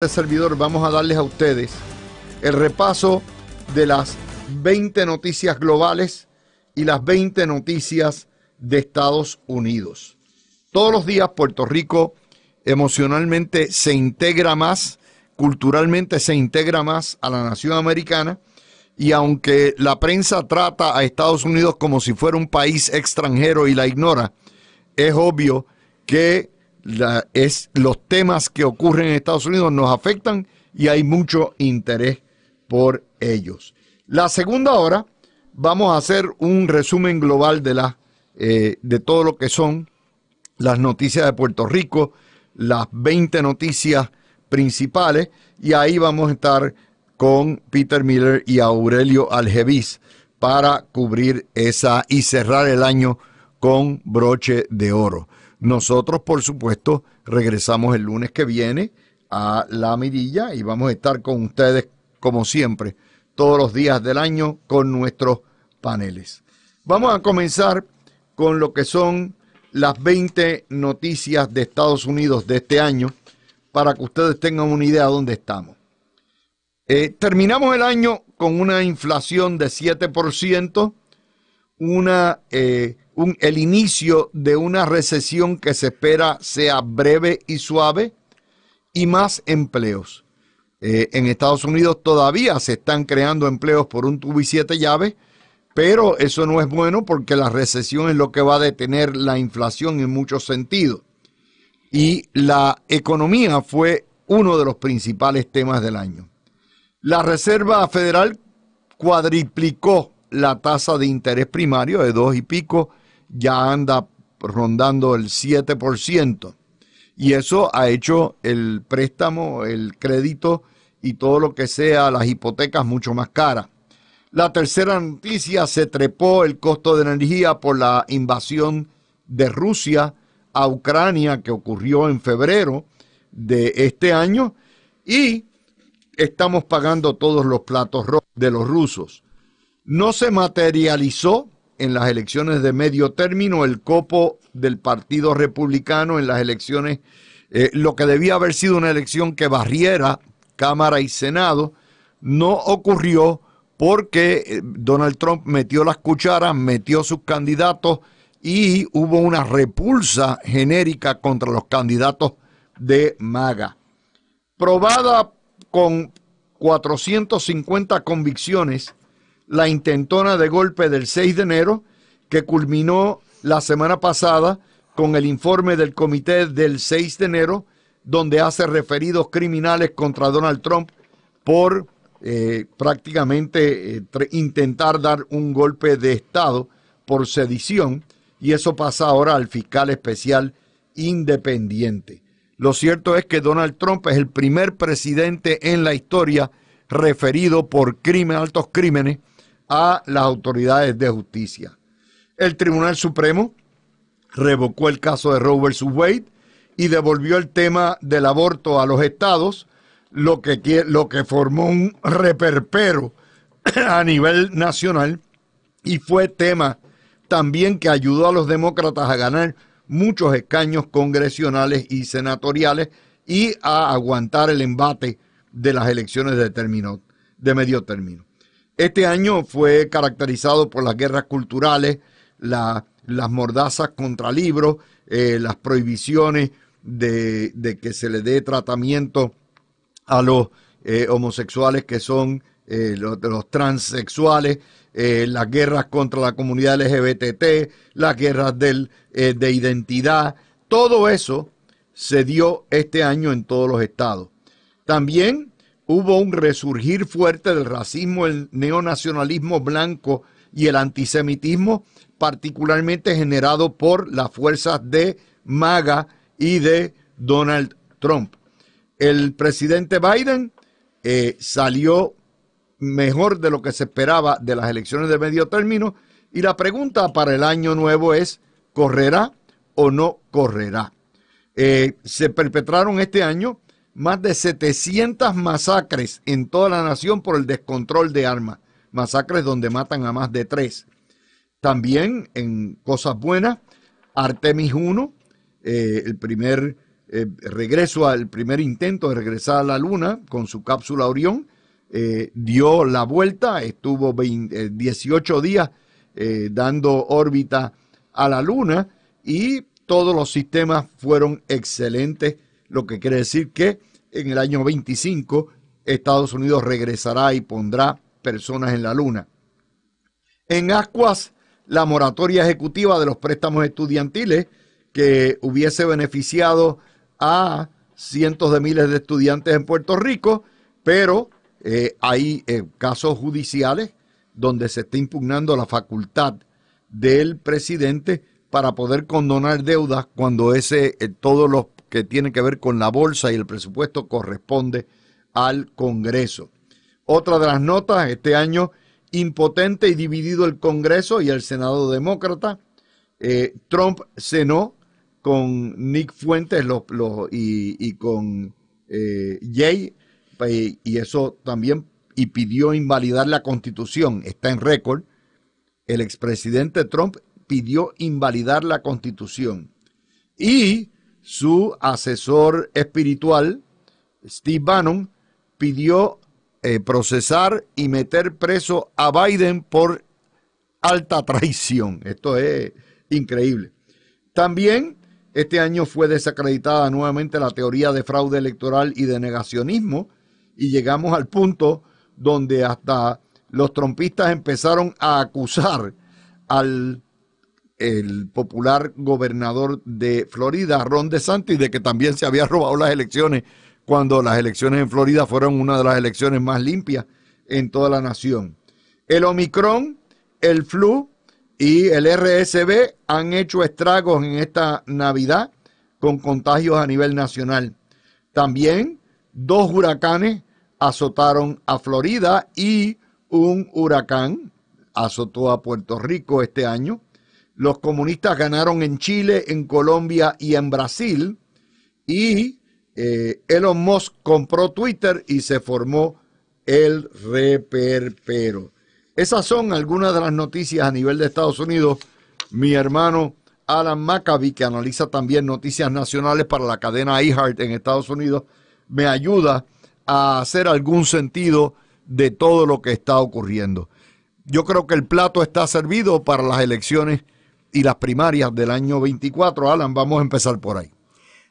Este servidor vamos a darles a ustedes el repaso de las 20 noticias globales y las 20 noticias de Estados Unidos. Todos los días Puerto Rico emocionalmente se integra más, culturalmente se integra más a la nación americana y aunque la prensa trata a Estados Unidos como si fuera un país extranjero y la ignora, es obvio que es, los temas que ocurren en Estados Unidos nos afectan y hay mucho interés por ellos. La segunda hora vamos a hacer un resumen global de, la, eh, de todo lo que son las noticias de Puerto Rico, las 20 noticias principales, y ahí vamos a estar con Peter Miller y Aurelio Algeviz para cubrir esa y cerrar el año con broche de oro. Nosotros, por supuesto, regresamos el lunes que viene a La Mirilla y vamos a estar con ustedes, como siempre, todos los días del año con nuestros paneles. Vamos a comenzar con lo que son las 20 noticias de Estados Unidos de este año para que ustedes tengan una idea de dónde estamos. Eh, terminamos el año con una inflación de 7%, una eh, el inicio de una recesión que se espera sea breve y suave y más empleos. Eh, en Estados Unidos todavía se están creando empleos por un tubo y siete llaves, pero eso no es bueno porque la recesión es lo que va a detener la inflación en muchos sentidos. Y la economía fue uno de los principales temas del año. La Reserva Federal cuadriplicó la tasa de interés primario de dos y pico ya anda rondando el 7%. Y eso ha hecho el préstamo, el crédito y todo lo que sea las hipotecas mucho más caras. La tercera noticia, se trepó el costo de energía por la invasión de Rusia a Ucrania que ocurrió en febrero de este año y estamos pagando todos los platos de los rusos. No se materializó en las elecciones de medio término, el copo del Partido Republicano en las elecciones, eh, lo que debía haber sido una elección que barriera Cámara y Senado, no ocurrió porque eh, Donald Trump metió las cucharas, metió sus candidatos y hubo una repulsa genérica contra los candidatos de MAGA. Probada con 450 convicciones la intentona de golpe del 6 de enero que culminó la semana pasada con el informe del comité del 6 de enero donde hace referidos criminales contra Donald Trump por eh, prácticamente eh, intentar dar un golpe de Estado por sedición y eso pasa ahora al fiscal especial independiente. Lo cierto es que Donald Trump es el primer presidente en la historia referido por crimen, altos crímenes a las autoridades de justicia. El Tribunal Supremo revocó el caso de Roe vs. Wade y devolvió el tema del aborto a los estados, lo que, lo que formó un reperpero a nivel nacional y fue tema también que ayudó a los demócratas a ganar muchos escaños congresionales y senatoriales y a aguantar el embate de las elecciones de, término, de medio término. Este año fue caracterizado por las guerras culturales, las mordazas contra libros, eh, las prohibiciones de, que se le dé tratamiento a los eh, homosexuales que son eh, los, transexuales, las guerras contra la comunidad LGBT, las guerras de identidad, todo eso se dio este año en todos los estados. También hubo un resurgir fuerte del racismo, el neonacionalismo blanco y el antisemitismo, particularmente generado por las fuerzas de MAGA y de Donald Trump. El presidente Biden eh, salió mejor de lo que se esperaba de las elecciones de medio término y la pregunta para el año nuevo es, ¿correrá o no correrá? Eh, se perpetraron este año más de 700 masacres en toda la nación por el descontrol de armas, masacres donde matan a más de tres. También en cosas buenas, Artemis 1, eh, el primer eh, regreso al primer intento de regresar a la Luna con su cápsula Orión, eh, dio la vuelta, estuvo 18 días dando órbita a la Luna y todos los sistemas fueron excelentes, lo que quiere decir que en el año 25 Estados Unidos regresará y pondrá personas en la luna. En Ascuas, la moratoria ejecutiva de los préstamos estudiantiles que hubiese beneficiado a cientos de miles de estudiantes en Puerto Rico, pero eh, hay eh, casos judiciales donde se está impugnando la facultad del presidente para poder condonar deudas cuando ese, eh, todos los que tiene que ver con la bolsa y el presupuesto corresponde al Congreso. Otra de las notas, este año impotente y dividido el Congreso y el Senado demócrata. Eh, Trump cenó con Nick Fuentes y, con Jay eh, eh, y eso también y pidió invalidar la constitución. Está en récord. El expresidente Trump pidió invalidar la constitución. Y su asesor espiritual, Steve Bannon, pidió eh, procesar y meter preso a Biden por alta traición. Esto es increíble. También este año fue desacreditada nuevamente la teoría de fraude electoral y de negacionismo y llegamos al punto donde hasta los trompistas empezaron a acusar al el popular gobernador de Florida, Ron DeSantis, de que también se había robado las elecciones cuando las elecciones en Florida fueron una de las elecciones más limpias en toda la nación. El Omicron, el flu y el RSV han hecho estragos en esta Navidad con contagios a nivel nacional. También dos huracanes azotaron a Florida y un huracán azotó a Puerto Rico este año. Los comunistas ganaron en Chile, en Colombia y en Brasil. Y eh, Elon Musk compró Twitter y se formó el reperpero. Esas son algunas de las noticias a nivel de Estados Unidos. Mi hermano Alan Maccabi, que analiza también noticias nacionales para la cadena iHeart en Estados Unidos, me ayuda a hacer algún sentido de todo lo que está ocurriendo. Yo creo que el plato está servido para las elecciones y las primarias del año 24. Alan, vamos a empezar por ahí.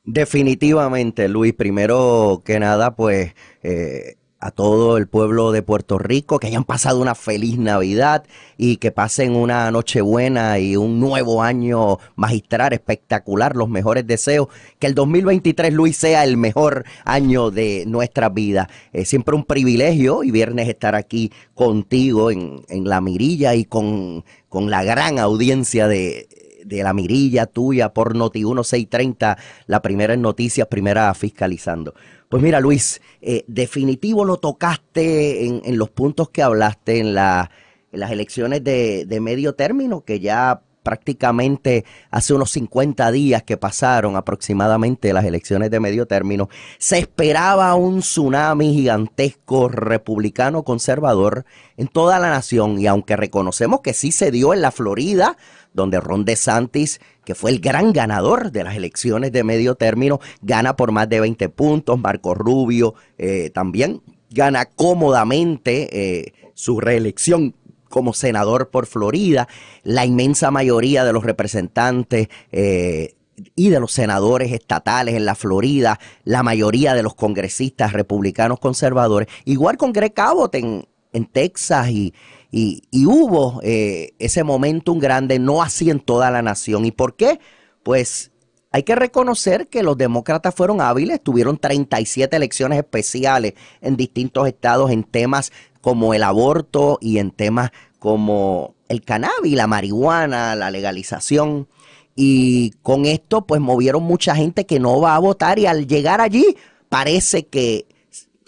Definitivamente, Luis. Primero que nada, pues eh, a todo el pueblo de Puerto Rico, que hayan pasado una feliz Navidad y que pasen una noche buena y un nuevo año magistral, espectacular, los mejores deseos, que el 2023, Luis, sea el mejor año de nuestra vida. Es siempre un privilegio y viernes estar aquí contigo en, la mirilla y con, la gran audiencia de, de la mirilla tuya por Noti 1630, la primera en noticias, primera fiscalizando. Pues mira, Luis, eh, definitivo lo tocaste en, los puntos que hablaste en, las elecciones de, de, medio término, que ya prácticamente hace unos 50 días que pasaron aproximadamente las elecciones de medio término, se esperaba un tsunami gigantesco republicano conservador en toda la nación y aunque reconocemos que sí se dio en la Florida, donde Ron DeSantis que fue el gran ganador de las elecciones de medio término, gana por más de 20 puntos, Marco Rubio eh, también gana cómodamente eh, su reelección como senador por Florida, la inmensa mayoría de los representantes eh, y de los senadores estatales en la Florida, la mayoría de los congresistas republicanos conservadores, igual con Greg Abbott en, en Texas y, y, y hubo eh, ese momento un grande, no así en toda la nación. ¿Y por qué? Pues hay que reconocer que los demócratas fueron hábiles, tuvieron 37 elecciones especiales en distintos estados en temas como el aborto y en temas como el cannabis, la marihuana, la legalización. Y con esto pues movieron mucha gente que no va a votar y al llegar allí parece que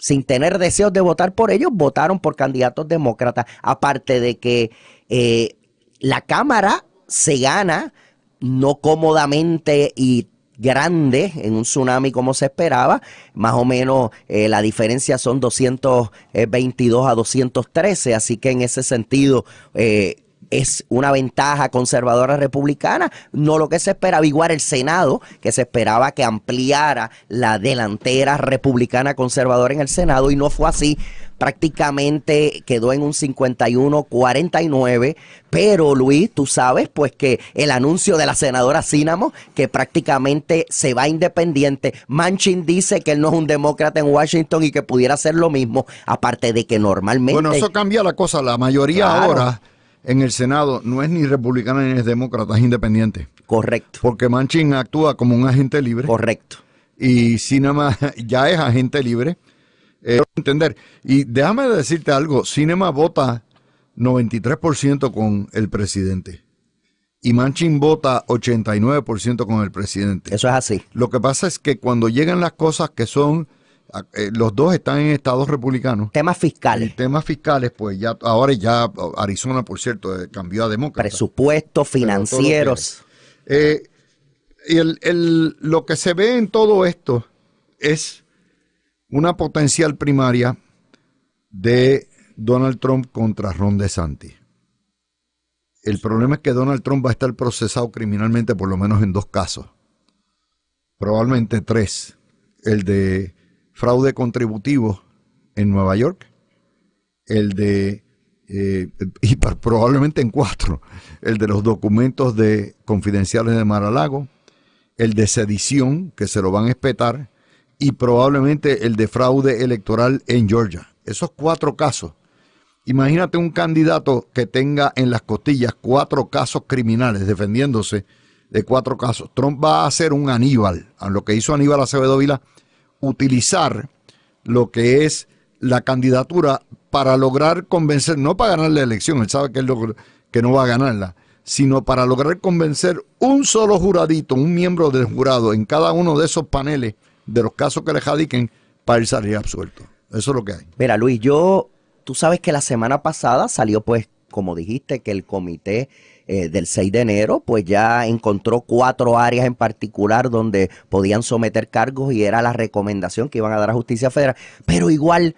sin tener deseos de votar por ellos, votaron por candidatos demócratas. Aparte de que eh, la Cámara se gana no cómodamente y grande en un tsunami como se esperaba. Más o menos eh, la diferencia son 222 eh, a 213, así que en ese sentido es una ventaja conservadora republicana, no lo que se espera averiguar el Senado, que se esperaba que ampliara la delantera republicana conservadora en el Senado y no fue así prácticamente quedó en un 51-49, pero Luis, tú sabes pues que el anuncio de la senadora Sinamo, que prácticamente se va independiente, Manchin dice que él no es un demócrata en Washington y que pudiera hacer lo mismo, aparte de que normalmente... Bueno, eso cambia la cosa, la mayoría ahora en el Senado no es ni republicana ni es demócrata, es independiente. Correcto. Porque Manchin actúa como un agente libre. Correcto. Y Cinema ya es agente libre. Eh, entender. Y déjame decirte algo, Cinema vota 93% con el presidente. Y Manchin vota 89% con el presidente. Eso es así. Lo que pasa es que cuando llegan las cosas que son eh, los dos están en estados republicanos. Temas fiscales. Y temas fiscales, pues ya ahora ya uh, Arizona, por cierto, eh, cambió a demócrata. Presupuestos financieros. Eh, lo que se ve en todo esto es una potencial primaria de Donald Trump contra Ron DeSantis. El problema es que Donald Trump va a estar procesado criminalmente por lo menos en dos casos, probablemente tres. El de fraude contributivo en Nueva York, el de, eh, y probablemente en cuatro, el de los documentos de confidenciales de Maralago, el de sedición, que se lo van a espetar, y probablemente el de fraude electoral en Georgia. Esos cuatro casos. Imagínate un candidato que tenga en las costillas cuatro casos criminales defendiéndose de cuatro casos. Trump va a ser un Aníbal, a lo que hizo Aníbal Acevedo Vila utilizar lo que es la candidatura para lograr convencer, no para ganar la elección, él sabe que, él que no va a ganarla, sino para lograr convencer un solo juradito, un miembro del jurado en cada uno de esos paneles de los casos que le jadiquen para él salir absuelto. Eso es lo que hay. Mira, Luis, yo, tú sabes que la semana pasada salió, pues, como dijiste, que el comité eh, del 6 de enero, pues ya encontró cuatro áreas en particular donde podían someter cargos y era la recomendación que iban a dar a justicia federal. Pero igual,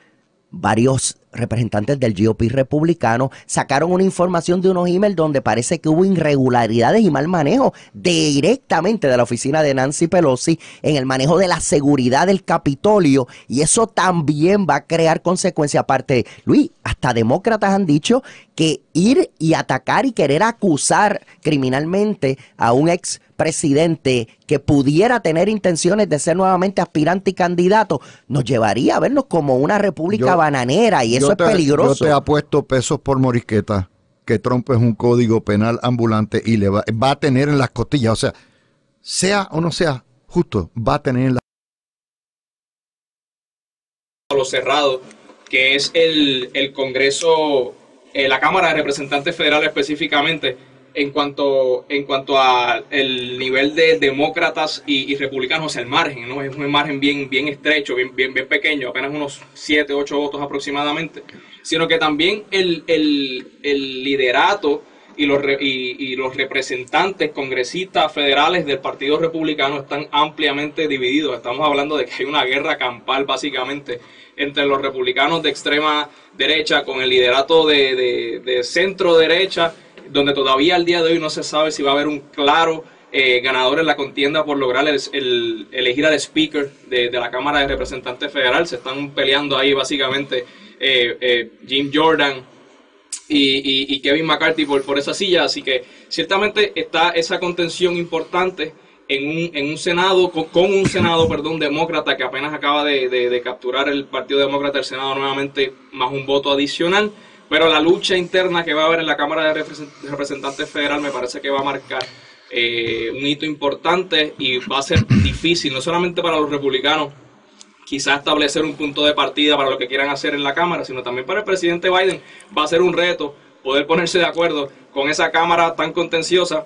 varios representantes del GOP republicano sacaron una información de unos emails donde parece que hubo irregularidades y mal manejo directamente de la oficina de Nancy Pelosi en el manejo de la seguridad del Capitolio y eso también va a crear consecuencias aparte. Luis, hasta demócratas han dicho que ir y atacar y querer acusar criminalmente a un ex presidente que pudiera tener intenciones de ser nuevamente aspirante y candidato, nos llevaría a vernos como una república bananera y eso es peligroso. Yo te puesto pesos por morisqueta que Trump es un código penal ambulante y le va, a tener en las costillas, o sea, sea o no sea justo, va a tener en las lo cerrado, que es el, el Congreso, eh, la Cámara de Representantes Federal específicamente, en cuanto, en cuanto a el nivel de demócratas y, republicanos, el margen, ¿no? Es un margen bien, bien estrecho, bien, bien, bien pequeño, apenas unos 7, 8 votos aproximadamente, sino que también el, el, el liderato y los, y, los representantes congresistas federales del Partido Republicano están ampliamente divididos. Estamos hablando de que hay una guerra campal, básicamente, entre los republicanos de extrema derecha con el liderato de, de centro derecha donde todavía al día de hoy no se sabe si va a haber un claro eh, ganador en la contienda por lograr el, elegir al speaker de, la Cámara de Representantes Federal. Se están peleando ahí básicamente eh, eh, Jim Jordan y, Kevin McCarthy por, por esa silla. Así que ciertamente está esa contención importante. En un, en un, Senado, con, un Senado, perdón, demócrata que apenas acaba de, de, capturar el Partido Demócrata del Senado nuevamente, más un voto adicional. Pero la lucha interna que va a haber en la Cámara de Representantes Federal me parece que va a marcar eh, un hito importante y va a ser difícil, no solamente para los republicanos, quizás establecer un punto de partida para lo que quieran hacer en la Cámara, sino también para el presidente Biden. Va a ser un reto poder ponerse de acuerdo con esa Cámara tan contenciosa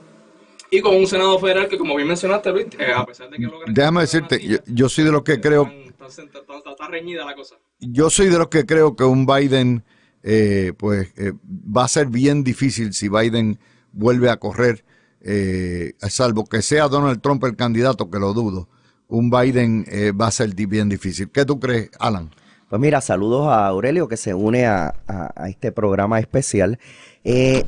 y con un Senado federal que, como bien mencionaste, eh, a pesar de que Déjame decirte, yo, yo, soy de los que creo... Está reñida la cosa. Yo soy de los que creo que un Biden eh, pues eh, va a ser bien difícil si Biden vuelve a correr, eh, salvo que sea Donald Trump el candidato, que lo dudo. Un Biden va a ser bien difícil. ¿Qué tú crees, Alan? Pues mira, saludos a Aurelio que se une a, este programa especial. de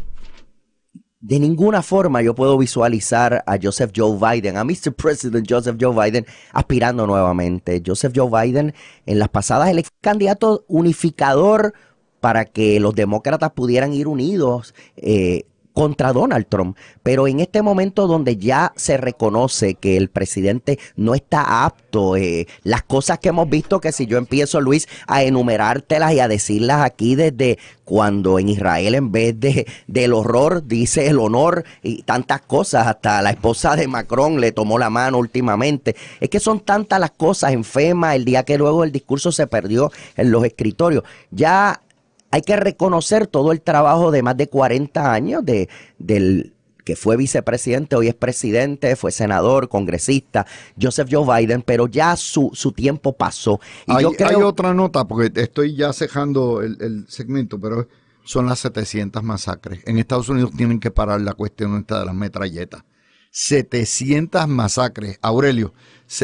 ninguna forma yo puedo visualizar a Joseph Joe Biden, a Mr. President Joseph Joe Biden, aspirando nuevamente. Joseph Joe Biden en las pasadas, el candidato unificador, para que los demócratas pudieran ir unidos eh, contra Donald Trump. Pero en este momento donde ya se reconoce que el presidente no está apto, eh, las cosas que hemos visto que si yo empiezo, Luis, a enumerártelas y a decirlas aquí desde cuando en Israel en vez de del horror dice el honor y tantas cosas, hasta la esposa de Macron le tomó la mano últimamente. Es que son tantas las cosas, en FEMA, el día que luego el discurso se perdió en los escritorios. Ya hay que reconocer todo el trabajo de más de 40 años de, del que fue vicepresidente, hoy es presidente, fue senador, congresista, Joseph Joe Biden, pero ya su, su tiempo pasó. Y yo creo... hay, otra nota, porque estoy ya cejando el, segmento, pero son las 700 masacres. En Estados Unidos tienen que parar la cuestión de las metralletas. 700 masacres. Aurelio,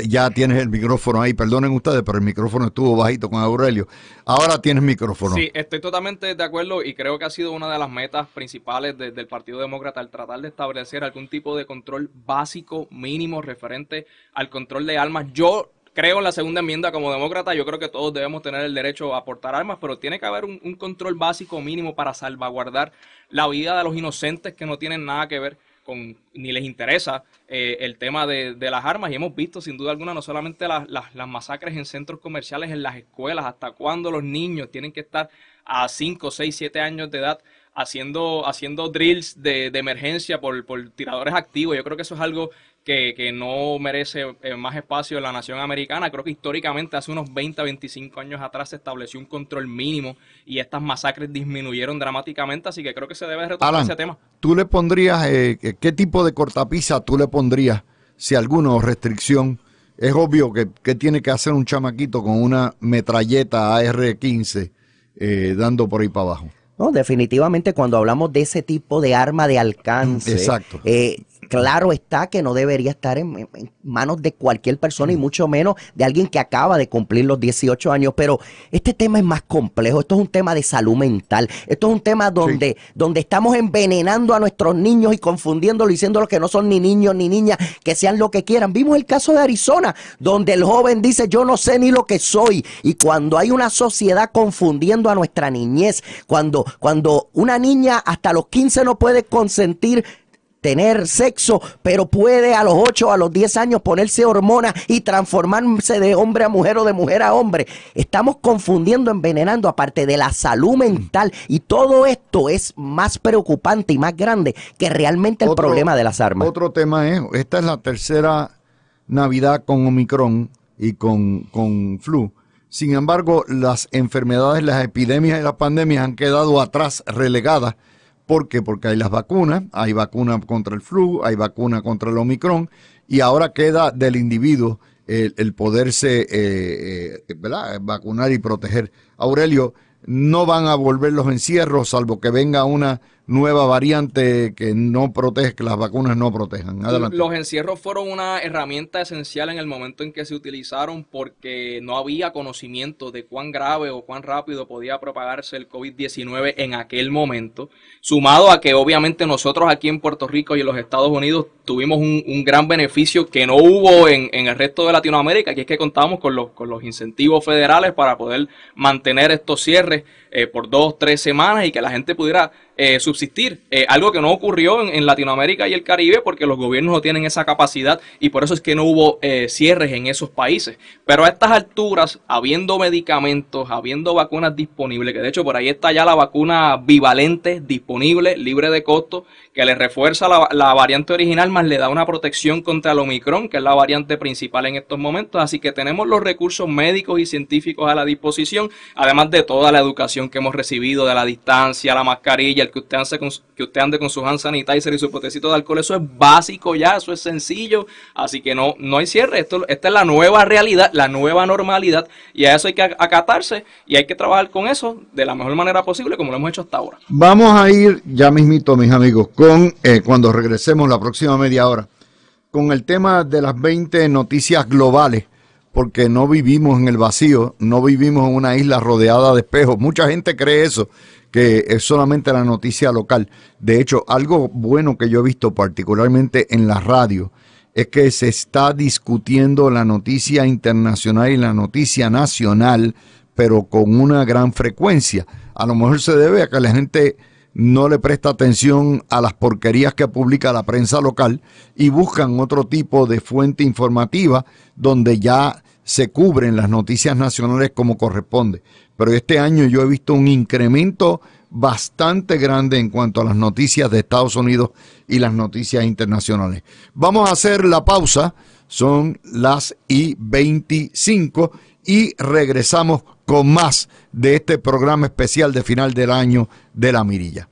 ya tienes el micrófono ahí, perdonen ustedes, pero el micrófono estuvo bajito con Aurelio. Ahora tienes micrófono. Sí, estoy totalmente de acuerdo y creo que ha sido una de las metas principales del Partido Demócrata el tratar de establecer algún tipo de control básico, mínimo, referente al control de armas. Yo creo en la segunda enmienda como demócrata, yo creo que todos debemos tener el derecho a aportar armas, pero tiene que haber un, un control básico mínimo para salvaguardar la vida de los inocentes que no tienen nada que ver ni les interesa eh, el tema de, las armas y hemos visto sin duda alguna no solamente las, las, masacres en centros comerciales, en las escuelas, hasta cuando los niños tienen que estar a 5, 6, 7 años de edad haciendo, haciendo drills de, emergencia por, tiradores activos. Yo creo que eso es algo que, no merece eh, más espacio en la nación americana. Creo que históricamente, hace unos 20, 25 años atrás, se estableció un control mínimo y estas masacres disminuyeron dramáticamente. Así que creo que se debe retomar ese tema. ¿Tú le pondrías, eh, eh, qué tipo de cortapisa tú le pondrías, si alguno, restricción? Es obvio que, tiene que hacer un chamaquito con una metralleta AR-15 eh, dando por ahí para abajo. No, definitivamente cuando hablamos de ese tipo de arma de alcance, Exacto claro está que no debería estar en, manos de cualquier persona y mm. mucho menos de alguien que acaba de cumplir los 18 años. Pero este tema es más complejo. Esto es un tema de salud mental. Esto es un tema donde, donde estamos envenenando a nuestros niños y confundiéndolos, diciéndolos que no son ni niños ni niñas, que sean lo que quieran. Vimos el caso de Arizona, donde el joven dice yo no sé ni lo que soy. Y cuando hay una sociedad confundiendo a nuestra niñez, cuando, cuando una niña hasta los 15 no puede consentir tener sexo, pero puede a los 8 a los 10 años ponerse hormona y transformarse de hombre a mujer o de mujer a hombre. Estamos confundiendo, envenenando, aparte de la salud mental. Y todo esto es más preocupante y más grande que realmente el problema de las armas. Otro tema es, esta es la tercera Navidad con Omicron y con, con flu. Sin embargo, las enfermedades, las epidemias y las pandemias han quedado atrás, relegadas ¿Por qué? Porque hay las vacunas, hay vacuna contra el flu, hay vacuna contra el Omicron, y ahora queda del individuo el, poderse eh, eh, vacunar y proteger. Aurelio, no van a volver los encierros, salvo que venga una nueva variante que no protege, que las vacunas no protejan. Los encierros fueron una herramienta esencial en el momento en que se utilizaron porque no había conocimiento de cuán grave o cuán rápido podía propagarse el COVID-19 en aquel momento, sumado a que obviamente nosotros aquí en Puerto Rico y en los Estados Unidos tuvimos un, gran beneficio que no hubo en, el resto de Latinoamérica, que es que contábamos con con los incentivos federales para poder mantener estos cierres eh, por dos, tres semanas y que la gente pudiera eh, subsistir. Eh, algo que no ocurrió en, Latinoamérica y el Caribe porque los gobiernos no tienen esa capacidad y por eso es que no hubo cierres en esos países. Pero a estas alturas, habiendo medicamentos, habiendo vacunas disponibles, que de hecho por ahí está ya la vacuna bivalente disponible, libre de costo, que le refuerza la variante original, más le da una protección contra el Omicron, que es la variante principal en estos momentos. Así que tenemos los recursos médicos y científicos a la disposición, además de toda la educación que hemos recibido de la distancia, la mascarilla, el que usted, ande con, que usted ande con su hand sanitizer y su potecito de alcohol, eso es básico ya, eso es sencillo, así que no, no hay cierre, Esto, esta es la nueva realidad, la nueva normalidad y a eso hay que acatarse y hay que trabajar con eso de la mejor manera posible como lo hemos hecho hasta ahora. Vamos a ir ya mismito, mis amigos, con eh, cuando regresemos la próxima media hora, con el tema de las 20 noticias globales porque no vivimos en el vacío, no vivimos en una isla rodeada de espejos. Mucha gente cree eso, que es solamente la noticia local. De hecho, algo bueno que yo he visto particularmente en la radio es que se está discutiendo la noticia internacional y la noticia nacional, pero con una gran frecuencia. A lo mejor se debe a que la gente no le presta atención a las porquerías que publica la prensa local y buscan otro tipo de fuente informativa donde ya se cubren las noticias nacionales como corresponde. Pero este año yo he visto un incremento bastante grande en cuanto a las noticias de Estados Unidos y las noticias internacionales. Vamos a hacer la pausa, son las y 25 y regresamos con más de este programa especial de final del año de la mirilla.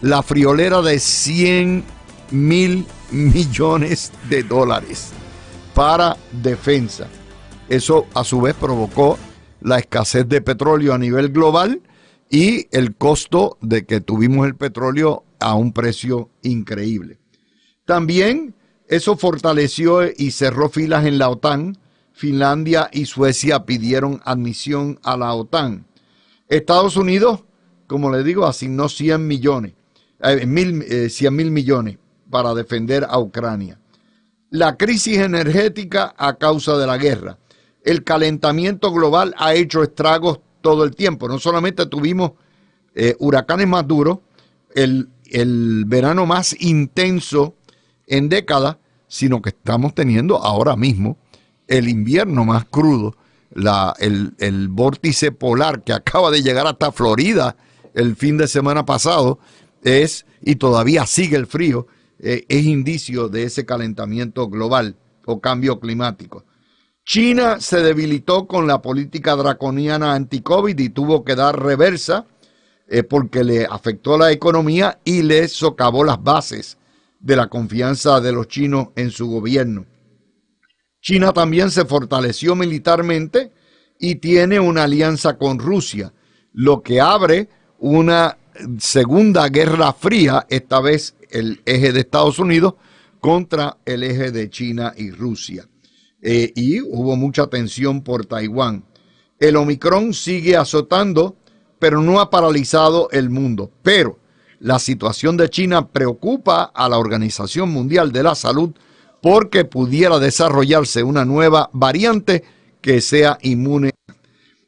La friolera de 100 mil millones de dólares para defensa eso a su vez provocó la escasez de petróleo a nivel global y el costo de que tuvimos el petróleo a un precio increíble. También eso fortaleció y cerró filas en la OTAN. Finlandia y Suecia pidieron admisión a la OTAN. Estados Unidos, como le digo, asignó 100 millones, 100 eh, eh, mil millones para defender a Ucrania. La crisis energética a causa de la guerra el calentamiento global ha hecho estragos todo el tiempo. No solamente tuvimos eh, huracanes más duros, el, verano más intenso en décadas, sino que estamos teniendo ahora mismo el invierno más crudo, la, el, vórtice polar que acaba de llegar hasta Florida el fin de semana pasado, es, y todavía sigue el frío, eh, es indicio de ese calentamiento global o cambio climático. China se debilitó con la política draconiana anti-COVID y tuvo que dar reversa eh, porque le afectó la economía y le socavó las bases de la confianza de los chinos en su gobierno. China también se fortaleció militarmente y tiene una alianza con Rusia, lo que abre una segunda guerra fría, esta vez el eje de Estados Unidos contra el eje de China y Rusia. Eh, y hubo mucha tensión por Taiwán. El Omicron sigue azotando, pero no ha paralizado el mundo. Pero la situación de China preocupa a la Organización Mundial de la Salud porque pudiera desarrollarse una nueva variante que sea inmune.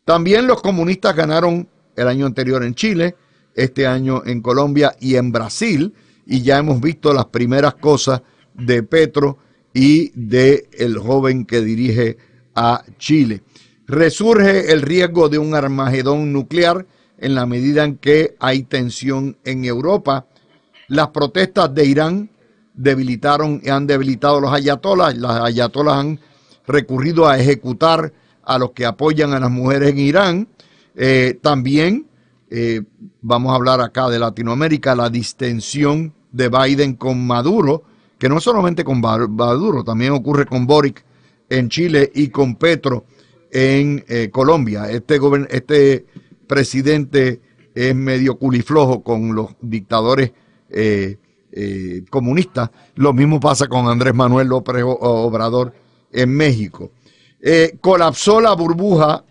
También los comunistas ganaron el año anterior en Chile, este año en Colombia y en Brasil, y ya hemos visto las primeras cosas de Petro y de el joven que dirige a Chile. Resurge el riesgo de un armagedón nuclear en la medida en que hay tensión en Europa. Las protestas de Irán debilitaron y han debilitado a los ayatolas Las ayatolas han recurrido a ejecutar a los que apoyan a las mujeres en Irán. Eh, también eh, vamos a hablar acá de Latinoamérica, la distensión de Biden con Maduro que no solamente con Maduro, también ocurre con Boric en Chile y con Petro en eh, Colombia. Este, este presidente es medio culiflojo con los dictadores eh, eh, comunistas. Lo mismo pasa con Andrés Manuel López Obrador en México. colapsó la burbuja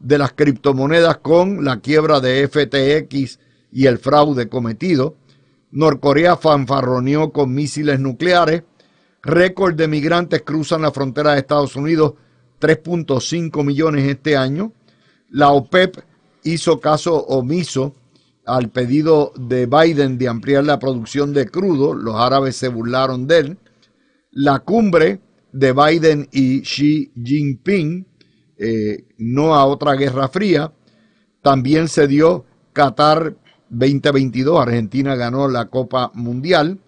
de las criptomonedas con la quiebra de FTX y el fraude cometido. Norcorea fanfarroneó con misiles nucleares. Récord de migrantes cruzan la frontera de Estados Unidos, 3.5 millones este año. La OPEP hizo caso omiso al pedido de Biden de ampliar la producción de crudo. Los árabes se burlaron de él. La cumbre de Biden y Xi Jinping, eh, no a otra guerra fría. También se dio Qatar 2022 Argentina ganó la Copa Mundial.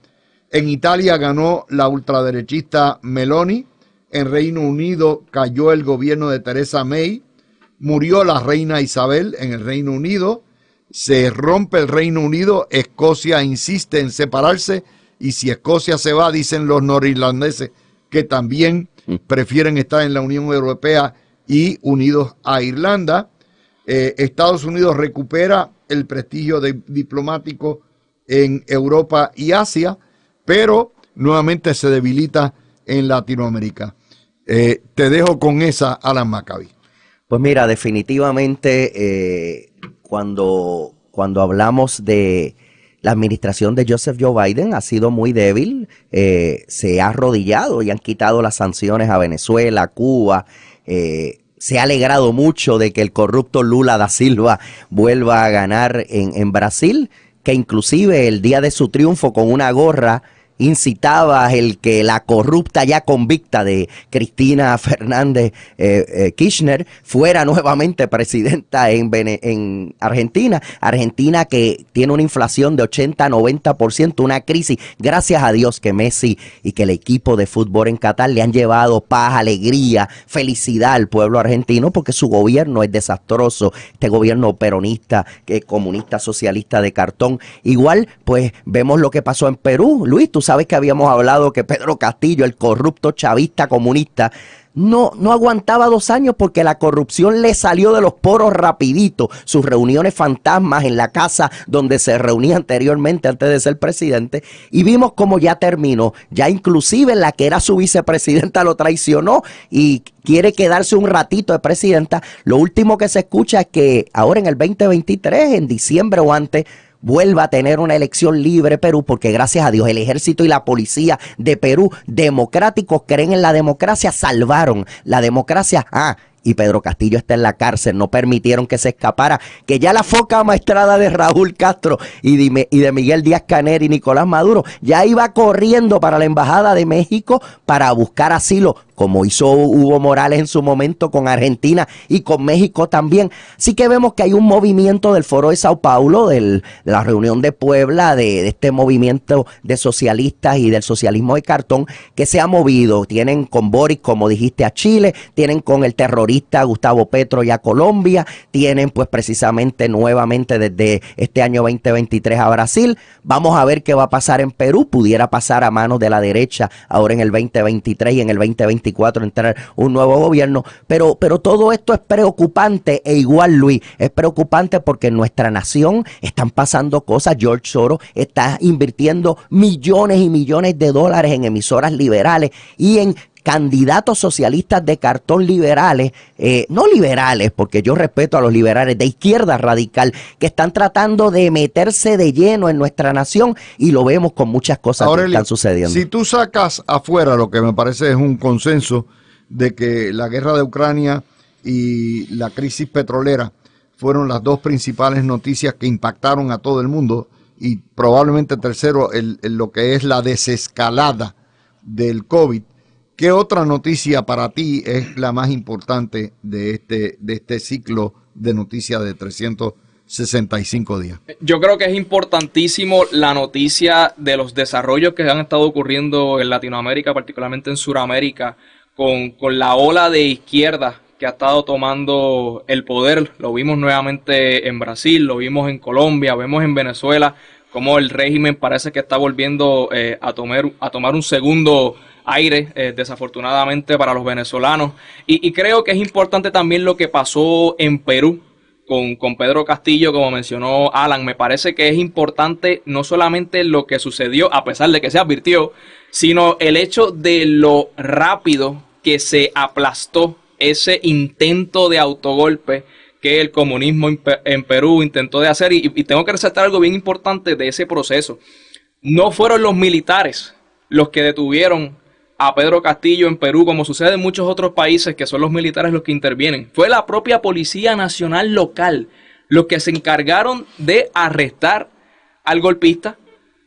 En Italia ganó la ultraderechista Meloni. En Reino Unido cayó el gobierno de Teresa May. Murió la reina Isabel en el Reino Unido. Se rompe el Reino Unido. Escocia insiste en separarse. Y si Escocia se va, dicen los norirlandeses, que también mm. prefieren estar en la Unión Europea y unidos a Irlanda. Eh, Estados Unidos recupera el prestigio de, diplomático en Europa y Asia, pero nuevamente se debilita en Latinoamérica. Eh, te dejo con esa, Alan Maccabi. Pues mira, definitivamente eh, cuando, cuando hablamos de la administración de Joseph Joe Biden ha sido muy débil, eh, se ha arrodillado y han quitado las sanciones a Venezuela, Cuba, eh, se ha alegrado mucho de que el corrupto Lula da Silva vuelva a ganar en, en Brasil, que inclusive el día de su triunfo con una gorra incitabas el que la corrupta ya convicta de Cristina Fernández eh, eh, Kirchner fuera nuevamente presidenta en, Argentina. Argentina que tiene una inflación de 80-90%, una crisis. Gracias a Dios que Messi y que el equipo de fútbol en Qatar le han llevado paz, alegría, felicidad al pueblo argentino porque su gobierno es desastroso. Este gobierno peronista, que eh, comunista, socialista de cartón. Igual, pues vemos lo que pasó en Perú. Luis, tú sabes que habíamos hablado que Pedro Castillo, el corrupto chavista comunista, no, no aguantaba dos años porque la corrupción le salió de los poros rapidito. Sus reuniones fantasmas en la casa donde se reunía anteriormente antes de ser presidente. Y vimos cómo ya terminó. Ya inclusive la que era su vicepresidenta lo traicionó y quiere quedarse un ratito de presidenta. Lo último que se escucha es que ahora en el 2023, en diciembre o antes, vuelva a tener una elección libre Perú, porque gracias a Dios el ejército y la policía de Perú, democráticos, creen en la democracia, salvaron la democracia. Ah, y Pedro Castillo está en la cárcel, no permitieron que se escapara, que ya la foca maestrada de Raúl Castro y de, y de Miguel Díaz Caner y Nicolás Maduro ya iba corriendo para la Embajada de México para buscar asilo como hizo Hugo Morales en su momento con Argentina y con México también. sí que vemos que hay un movimiento del Foro de Sao Paulo, de la reunión de Puebla, de, de, este movimiento de socialistas y del socialismo de cartón que se ha movido. Tienen con Boris, como dijiste, a Chile, tienen con el terrorista Gustavo Petro y a Colombia, tienen pues precisamente nuevamente desde este año 2023 a Brasil. Vamos a ver qué va a pasar en Perú, pudiera pasar a manos de la derecha ahora en el 2023 y en el 2024 entrar un nuevo gobierno. Pero, pero todo esto es preocupante e igual, Luis, es preocupante porque en nuestra nación están pasando cosas. George Soros está invirtiendo millones y millones de dólares en emisoras liberales y en candidatos socialistas de cartón liberales, eh, no liberales, porque yo respeto a los liberales, de izquierda radical, que están tratando de meterse de lleno en nuestra nación y lo vemos con muchas cosas que están sucediendo. Si tú sacas afuera lo que me parece es un consenso de que la guerra de Ucrania y la crisis petrolera fueron las dos principales noticias que impactaron a todo el mundo y probablemente tercero lo que es la desescalada del COVID ¿Qué otra noticia para ti es la más importante de este, de este ciclo de noticias de 365 días? Yo creo que es importantísimo la noticia de los desarrollos que han estado ocurriendo en Latinoamérica, particularmente en Sudamérica, con, la ola de izquierda que ha estado tomando el poder. Lo vimos nuevamente en Brasil, lo vimos en Colombia, vemos en Venezuela, como el régimen parece que está volviendo eh, a, tomar, a tomar un segundo aire, eh, desafortunadamente para los venezolanos. Y, creo que es importante también lo que pasó en Perú. Con, Pedro Castillo, como mencionó Alan, me parece que es importante no solamente lo que sucedió, a pesar de que se advirtió, sino el hecho de lo rápido que se aplastó ese intento de autogolpe que el comunismo en Perú intentó de hacer. Y, y, tengo que resaltar algo bien importante de ese proceso. No fueron los militares los que detuvieron a Pedro Castillo en Perú, como sucede en muchos otros países que son los militares los que intervienen. Fue la propia Policía Nacional local los que se encargaron de arrestar al golpista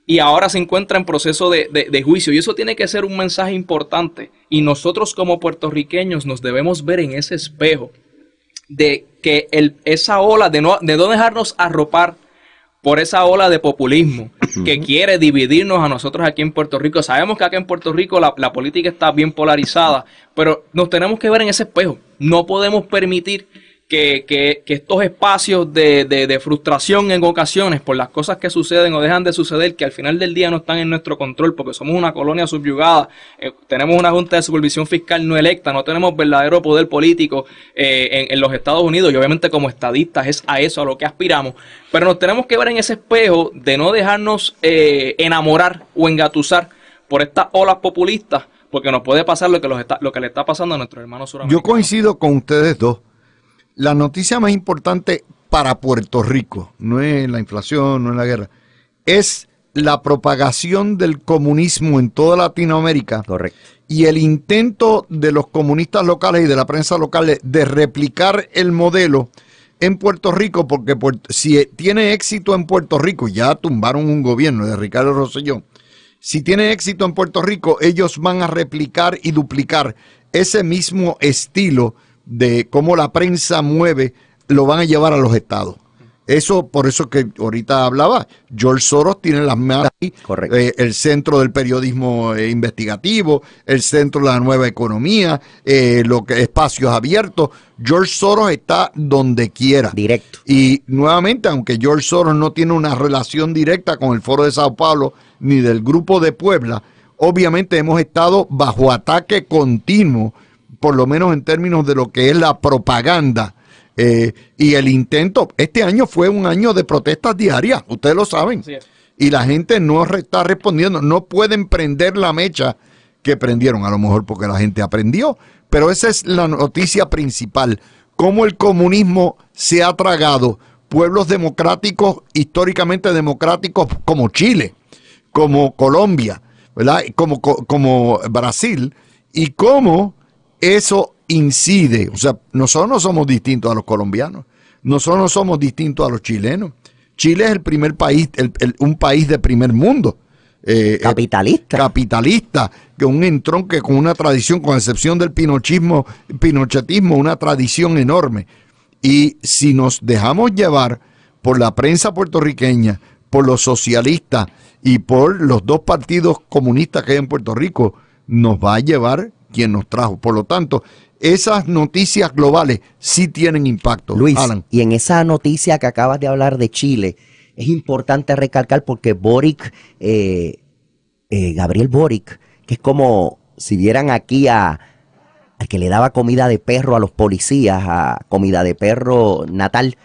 y ahora se encuentra en proceso de, juicio. Y eso tiene que ser un mensaje importante. Y nosotros como puertorriqueños nos debemos ver en ese espejo de que esa ola de de no dejarnos arropar por esa ola de populismo que quiere dividirnos a nosotros aquí en Puerto Rico. Sabemos que aquí en Puerto Rico la, la política está bien polarizada, pero nos tenemos que ver en ese espejo. No podemos permitir que, estos espacios de, frustración en ocasiones por las cosas que suceden o dejan de suceder, que al final del día no están en nuestro control, porque somos una colonia subyugada, eh, tenemos una Junta de Supervisión Fiscal no electa, no tenemos verdadero poder político eh, en, los Estados Unidos, y obviamente como estadistas es a eso a lo que aspiramos, pero nos tenemos que ver en ese espejo de no dejarnos eh, enamorar o engatusar por estas olas populistas, porque nos puede pasar lo que, lo que le está pasando a nuestro hermano suramericanos. Yo coincido con ustedes dos la noticia más importante para Puerto Rico, no es la inflación, no es la guerra, es la propagación del comunismo en toda Latinoamérica y el intento de los comunistas locales y de la prensa local de replicar el modelo en Puerto Rico, porque si tiene éxito en Puerto Rico, ya tumbaron un gobierno de Ricardo Rosselló, si tiene éxito en Puerto Rico, ellos van a replicar y duplicar ese mismo estilo de cómo la prensa mueve, lo van a llevar a los estados. Eso, por eso que ahorita hablaba, George Soros tiene las manos, eh, el centro del periodismo eh, investigativo, el centro de la nueva economía, eh, lo que, espacios abiertos. George Soros está donde quiera. Directo. Y nuevamente, aunque George Soros no tiene una relación directa con el Foro de Sao Paulo ni del Grupo de Puebla, obviamente hemos estado bajo ataque continuo por lo menos en términos de lo que es la propaganda. Eh, y el intento, este año fue un año de protestas diarias, ustedes lo saben. Y la gente no está respondiendo, no pueden prender la mecha que prendieron, a lo mejor porque la gente aprendió, pero esa es la noticia principal, cómo el comunismo se ha tragado pueblos democráticos, históricamente democráticos como Chile, como Colombia, ¿verdad? Como, como Brasil, y cómo eso incide. O sea, nosotros no somos distintos a los colombianos, nosotros no somos distintos a los chilenos. Chile es el primer país, un país de primer mundo. Eh, eh, capitalista. capitalista, que un entronque con una tradición, con excepción del pinochismo, pinochetismo, una tradición enorme. Y si nos dejamos llevar por la prensa puertorriqueña, por los socialistas y por los dos partidos comunistas que hay en Puerto Rico, nos va a llevar quien nos trajo. Por lo tanto, esas noticias globales sí tienen impacto. Luis, y en esa noticia que acabas de hablar de Chile, es importante recalcar porque Boric, eh, eh, Gabriel Boric, que es como si vieran aquí a al que le daba comida de perro a los policías, a comida de perro natal.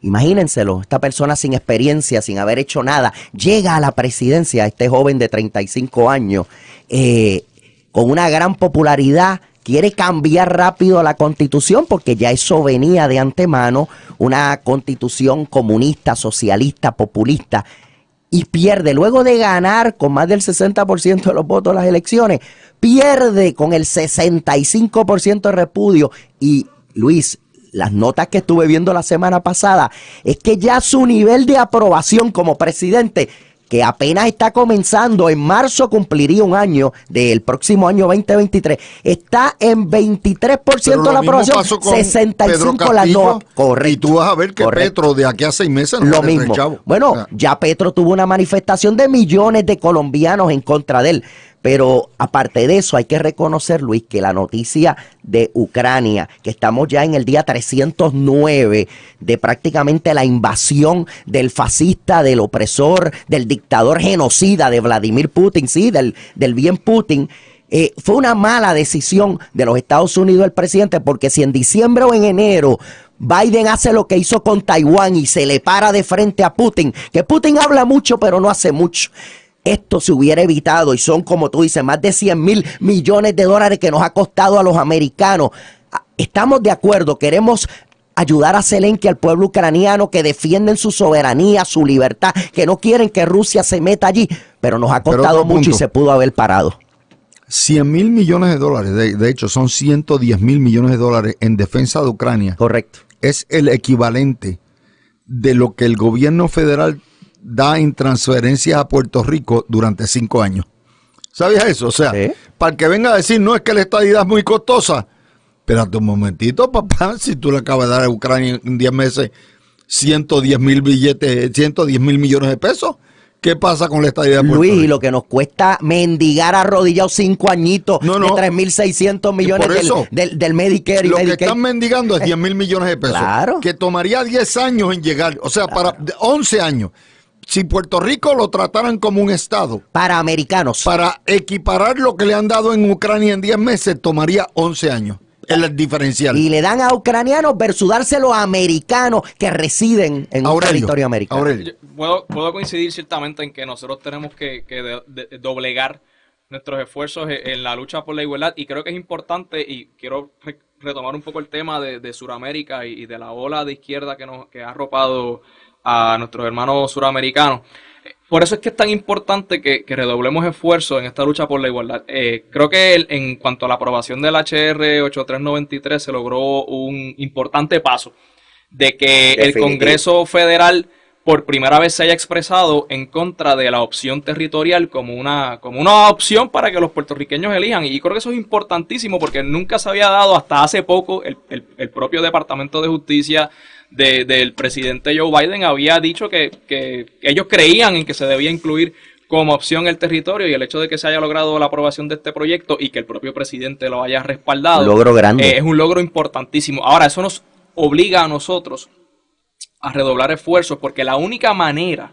Imagínenselo, esta persona sin experiencia, sin haber hecho nada, llega a la presidencia, este joven de 35 años, eh, con una gran popularidad, quiere cambiar rápido la constitución porque ya eso venía de antemano, una constitución comunista, socialista, populista, y pierde, luego de ganar con más del 60% de los votos las elecciones, pierde con el 65% de repudio y Luis, las notas que estuve viendo la semana pasada, es que ya su nivel de aprobación como presidente que apenas está comenzando, en marzo cumpliría un año del próximo año 2023, está en 23% la aprobación, 65% la no. Correcto. Y tú vas a ver que Petro de aquí a seis meses no lo mismo. Bueno, ya Petro tuvo una manifestación de millones de colombianos en contra de él. Pero aparte de eso, hay que reconocer, Luis, que la noticia de Ucrania, que estamos ya en el día 309 de prácticamente la invasión del fascista, del opresor, del dictador genocida de Vladimir Putin, sí, del, del bien Putin. Eh, fue una mala decisión de los Estados Unidos el presidente, porque si en diciembre o en enero Biden hace lo que hizo con Taiwán y se le para de frente a Putin, que Putin habla mucho pero no hace mucho esto se hubiera evitado y son, como tú dices, más de 100 mil millones de dólares que nos ha costado a los americanos. Ah, estamos de acuerdo, queremos ayudar a Zelensky, al pueblo ucraniano, que defienden su soberanía, su libertad, que no quieren que Rusia se meta allí, pero nos ha costado mucho y se pudo haber parado. 100 mil millones de dólares, de, hecho son 110 mil millones de dólares en defensa de Ucrania. Correcto. Es el equivalente de lo que el gobierno federal da en transferencias a Puerto Rico durante cinco años. ¿Sabías eso? O sea, para que venga a decir, no es que la estadía es muy costosa. Espérate un momentito, papá, si tú le acabas de dar a Ucrania en 10 meses 110 mil billetes, 110 mil millones de pesos. ¿Qué pasa con la estadía de Luis, y lo que nos cuesta mendigar arrodillados cinco añitos no, de 3.600 millones de del, del, Medicare Lo que están mendigando es 10 mil millones de pesos. Que tomaría 10 años en llegar, o sea, para 11 años si Puerto Rico lo trataran como un Estado. Para americanos. Para equiparar lo que le han dado en Ucrania en 10 meses, tomaría 11 años. El diferencial. Y le dan a ucranianos versus dárselo a americanos que residen en el un territorio americano. Puedo, coincidir ciertamente en que nosotros tenemos que, doblegar nuestros esfuerzos e, en la lucha por la igualdad y creo que es importante y quiero retomar un poco el tema de, Sudamérica y, de la ola de izquierda que, nos, que ha arropado a nuestros hermanos suramericanos. Por eso es que es tan importante que, redoblemos esfuerzo en esta lucha por la igualdad. Eh, creo que en cuanto a la aprobación del HR 8393 se logró un importante paso de que el Congreso Federal por primera vez se haya expresado en contra de la opción territorial como una, como una opción para que los puertorriqueños elijan. Y creo que eso es importantísimo porque nunca se había dado hasta hace poco el propio Departamento de Justicia del presidente Joe Biden había dicho que, ellos creían en que se debía incluir como opción el territorio y el hecho de que se haya logrado la aprobación de este proyecto y que el propio presidente lo haya respaldado. Eh, es un logro importantísimo. Ahora, eso nos obliga a nosotros a redoblar esfuerzos porque la única manera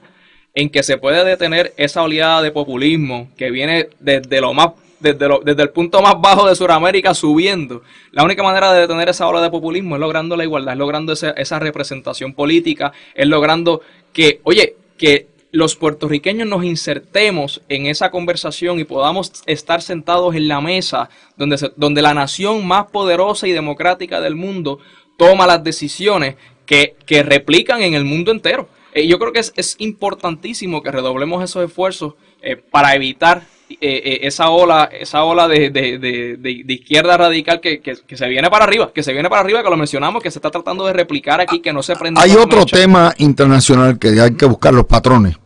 en que se puede detener esa oleada de populismo que viene desde lo más desde, el punto más bajo de Sudamérica subiendo. La única manera de detener esa ola de populismo es logrando la igualdad, es logrando esa, representación política, es logrando que, oye, que los puertorriqueños nos insertemos en esa conversación y podamos estar sentados en la mesa donde, donde la nación más poderosa y democrática del mundo toma las decisiones que, replican en el mundo entero. Eh, yo creo que es, importantísimo que redoblemos esos esfuerzos eh, para evitar eh, eh, esa ola, esa ola de, izquierda radical que, se viene para arriba, que se viene para arriba, que lo mencionamos, que se está tratando de replicar aquí, que no se prende. Hay otro tema internacional que hay que buscar los patrones.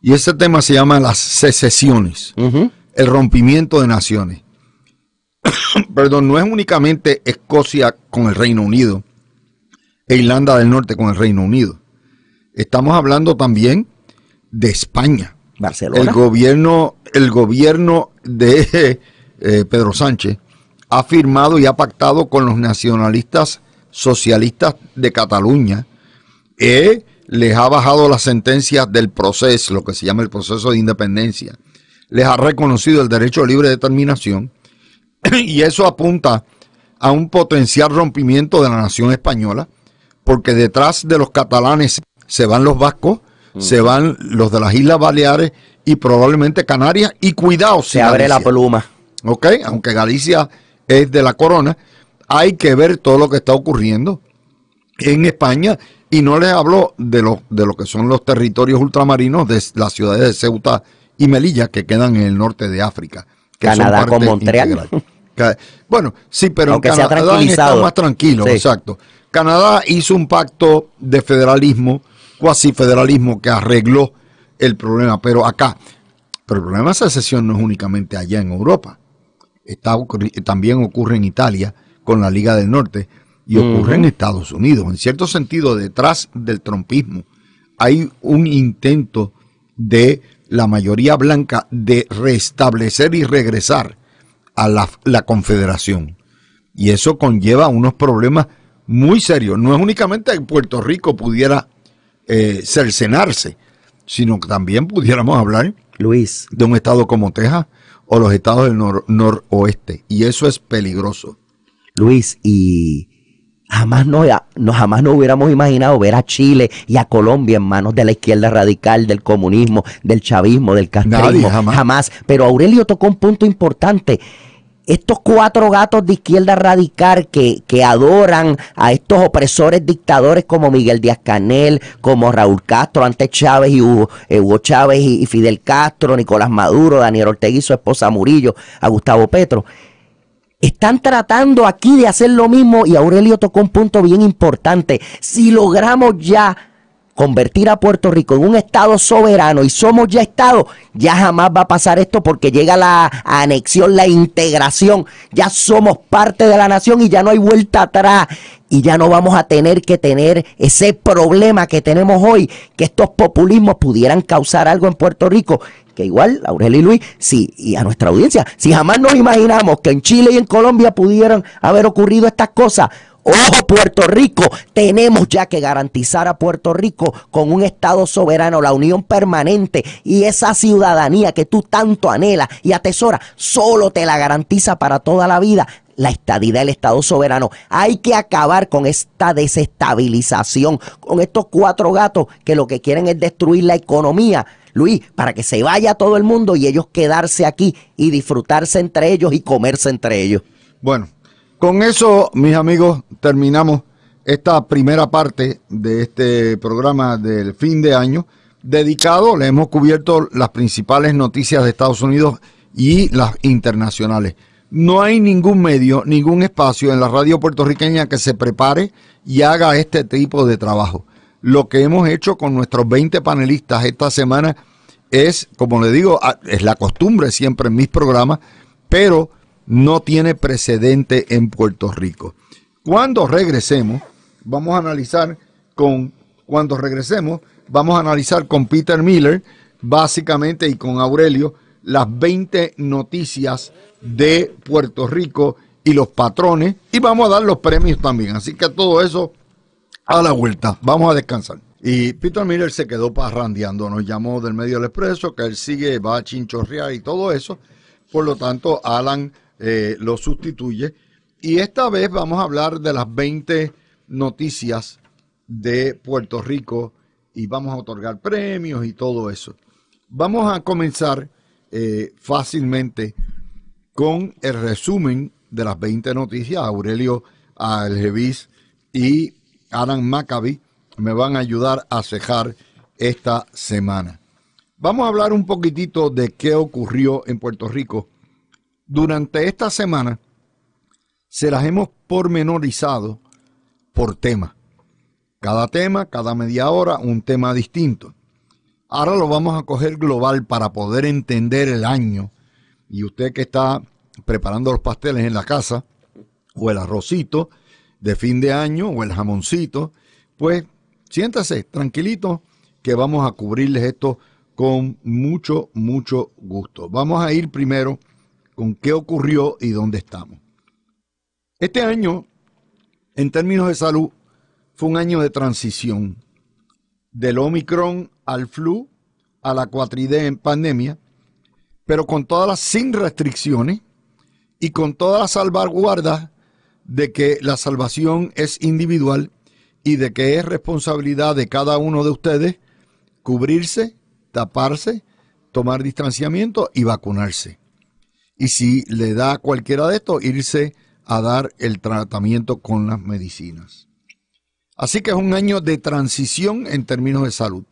Y ese tema se llama las secesiones, el rompimiento de naciones. Perdón, no es únicamente Escocia con el Reino Unido e Irlanda del Norte con el Reino Unido. Estamos hablando también de España el gobierno, el gobierno de eh, Pedro Sánchez ha firmado y ha pactado con los nacionalistas socialistas de Cataluña. y les ha bajado las sentencias del proceso, lo que se llama el proceso de independencia. Les ha reconocido el derecho a libre determinación. Y eso apunta a un potencial rompimiento de la nación española, porque detrás de los catalanes se van los vascos, se van los de las Islas Baleares y probablemente Canarias y cuidado. Se abre la pluma. Ok, aunque Galicia es de la corona, hay que ver todo lo que está ocurriendo en España y no les hablo de lo, de lo que son los territorios ultramarinos de las ciudades de Ceuta y Melilla que quedan en el norte de África. Canadá con Montreal. Bueno, sí, pero Aunque Canadá está más tranquilo, exacto. Canadá hizo un pacto de federalismo cuasi federalismo que arregló el problema, pero acá. el problema de secesión no es únicamente allá en Europa. también ocurre en Italia con la Liga del Norte y ocurre en Estados Unidos. En cierto sentido, detrás del trompismo hay un intento de la mayoría blanca de restablecer y regresar a la, la confederación. Y eso conlleva unos problemas muy serios. No es únicamente que Puerto Rico pudiera eh, cercenarse, sino que también pudiéramos hablar, Luis, de un estado como Texas o los estados del noroeste. Y eso es peligroso. Luis, y jamás no, jamás no hubiéramos imaginado ver a Chile y a Colombia en manos de la izquierda radical, del comunismo, del chavismo, del castrismo. jamás. Pero Aurelio tocó un punto importante estos cuatro gatos de izquierda radical que, adoran a estos opresores dictadores como Miguel Díaz Canel, como Raúl Castro, antes Chávez y Hugo, eh, Hugo Chávez y, Fidel Castro, Nicolás Maduro, Daniel y su esposa Murillo, a Gustavo Petro. Están tratando aquí de hacer lo mismo y Aurelio tocó un punto bien importante. Si logramos ya convertir a Puerto Rico en un Estado soberano y somos ya Estado, ya jamás va a pasar esto porque llega la anexión, la integración, ya somos parte de la nación y ya no hay vuelta atrás y ya no vamos a tener que tener ese problema que tenemos hoy, que estos populismos pudieran causar algo en Puerto Rico. Que igual, Aurelio y Luis, sí, y a nuestra audiencia, si jamás nos imaginamos que en Chile y en Colombia pudieran haber ocurrido estas cosas, Ojo Puerto Rico, tenemos ya que garantizar a Puerto Rico con un Estado soberano, la unión permanente y esa ciudadanía que tú tanto anhelas y atesora solo te la garantiza para toda la vida la estadía del Estado soberano. Hay que acabar con esta desestabilización, con estos cuatro gatos que lo que quieren es destruir la economía. Luis, para que se vaya todo el mundo y ellos quedarse aquí y disfrutarse entre ellos y comerse entre ellos. Bueno, con eso, mis amigos, terminamos esta primera parte de este programa del fin de año dedicado, le hemos cubierto las principales noticias de Estados Unidos y las internacionales. No hay ningún medio, ningún espacio en la radio puertorriqueña que se prepare y haga este tipo de trabajo. Lo que hemos hecho con nuestros 20 panelistas esta semana es, como le digo, es la costumbre siempre en mis programas, pero no tiene precedente en Puerto Rico. Cuando regresemos, vamos a analizar con cuando regresemos, vamos a analizar con Peter Miller, básicamente, y con Aurelio, las 20 noticias de Puerto Rico y los patrones, y vamos a dar los premios también. Así que todo eso a la vuelta. Vamos a descansar. Y Peter Miller se quedó parrandeando, nos llamó del medio del expreso, que él sigue, va a chinchorrear y todo eso. Por lo tanto, Alan eh, lo sustituye. Y esta vez vamos a hablar de las 20 noticias de Puerto Rico y vamos a otorgar premios y todo eso. Vamos a comenzar eh, fácilmente con el resumen de las 20 noticias. Aurelio Algeviz y Alan Maccabi me van a ayudar a cejar esta semana. Vamos a hablar un poquitito de qué ocurrió en Puerto Rico durante esta semana se las hemos pormenorizado por tema. Cada tema, cada media hora, un tema distinto. Ahora lo vamos a coger global para poder entender el año. Y usted que está preparando los pasteles en la casa, o el arrocito de fin de año, o el jamoncito, pues siéntase tranquilito que vamos a cubrirles esto con mucho, mucho gusto. Vamos a ir primero con qué ocurrió y dónde estamos. Este año, en términos de salud, fue un año de transición del Omicron al flu, a la cuatridez en pandemia, pero con todas las sin restricciones y con todas las salvaguardas de que la salvación es individual y de que es responsabilidad de cada uno de ustedes cubrirse, taparse, tomar distanciamiento y vacunarse y si le da cualquiera de estos, irse a dar el tratamiento con las medicinas. Así que es un año de transición en términos de salud.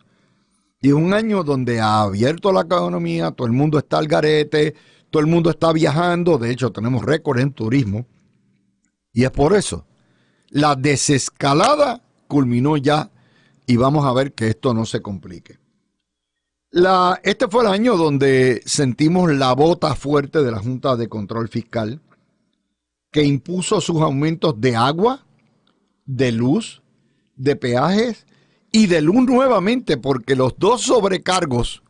Y es un año donde ha abierto la economía, todo el mundo está al garete, todo el mundo está viajando, de hecho tenemos récord en turismo. Y es por eso, la desescalada culminó ya y vamos a ver que esto no se complique este fue el año donde sentimos la bota fuerte de la Junta de Control Fiscal, que impuso sus aumentos de agua, de luz, de peajes y de luz nuevamente, porque los dos sobrecargos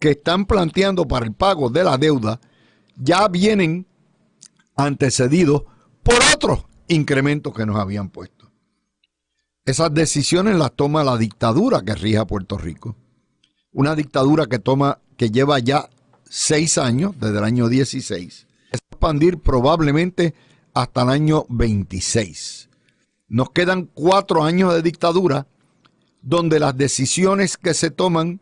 que están planteando para el pago de la deuda ya vienen antecedidos por otros incrementos que nos habían puesto. Esas decisiones las toma la dictadura que rige a Puerto Rico una dictadura que toma, que lleva ya seis años, desde el año 16, a expandir probablemente hasta el año 26. Nos quedan cuatro años de dictadura donde las decisiones que se toman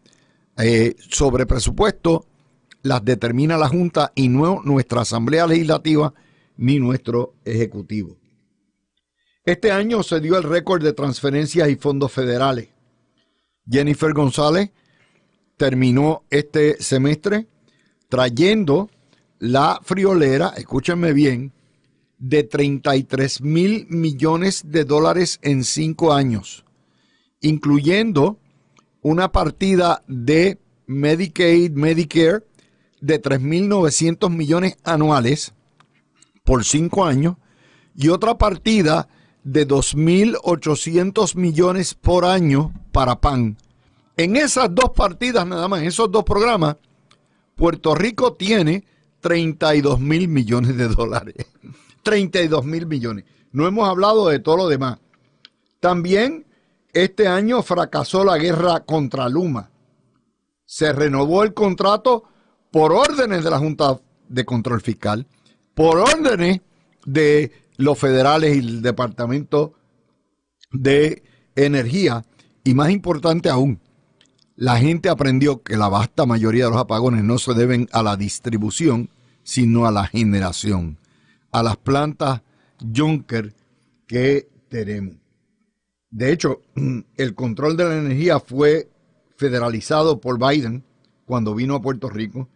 eh, sobre presupuesto las determina la Junta y no nuestra Asamblea Legislativa ni nuestro Ejecutivo. Este año se dio el récord de transferencias y fondos federales. Jennifer González terminó este semestre trayendo la friolera, escúchenme bien, de 33 mil millones de dólares en cinco años, incluyendo una partida de Medicaid, Medicare de 3.900 millones anuales por cinco años y otra partida de 2.800 millones por año para PAN. En esas dos partidas nada más, en esos dos programas, Puerto Rico tiene 32 mil millones de dólares. 32 mil millones. No hemos hablado de todo lo demás. También este año fracasó la guerra contra Luma. Se renovó el contrato por órdenes de la Junta de Control Fiscal, por órdenes de los federales y el Departamento de Energía, y más importante aún, la gente aprendió que la vasta mayoría de los apagones no se deben a la distribución, sino a la generación, a las plantas Junker que tenemos. De hecho, el control de la energía fue federalizado por Biden cuando vino a Puerto Rico.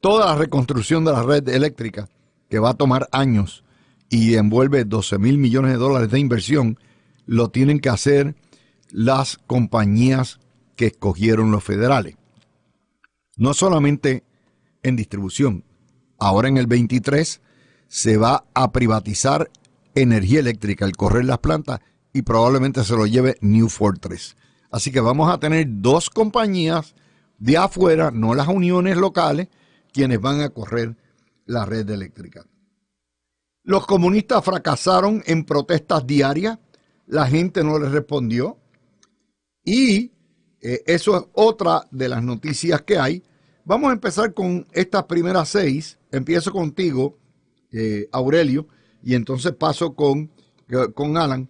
Toda la reconstrucción de la red eléctrica, que va a tomar años y envuelve 12 mil millones de dólares de inversión, lo tienen que hacer las compañías que escogieron los federales. No solamente en distribución, ahora en el 23 se va a privatizar energía eléctrica, al correr las plantas y probablemente se lo lleve New Fortress. Así que vamos a tener dos compañías de afuera, no las uniones locales, quienes van a correr la red eléctrica. Los comunistas fracasaron en protestas diarias, la gente no les respondió y eh, eso es otra de las noticias que hay. Vamos a empezar con estas primeras seis. Empiezo contigo, eh, Aurelio, y entonces paso con, eh, con Alan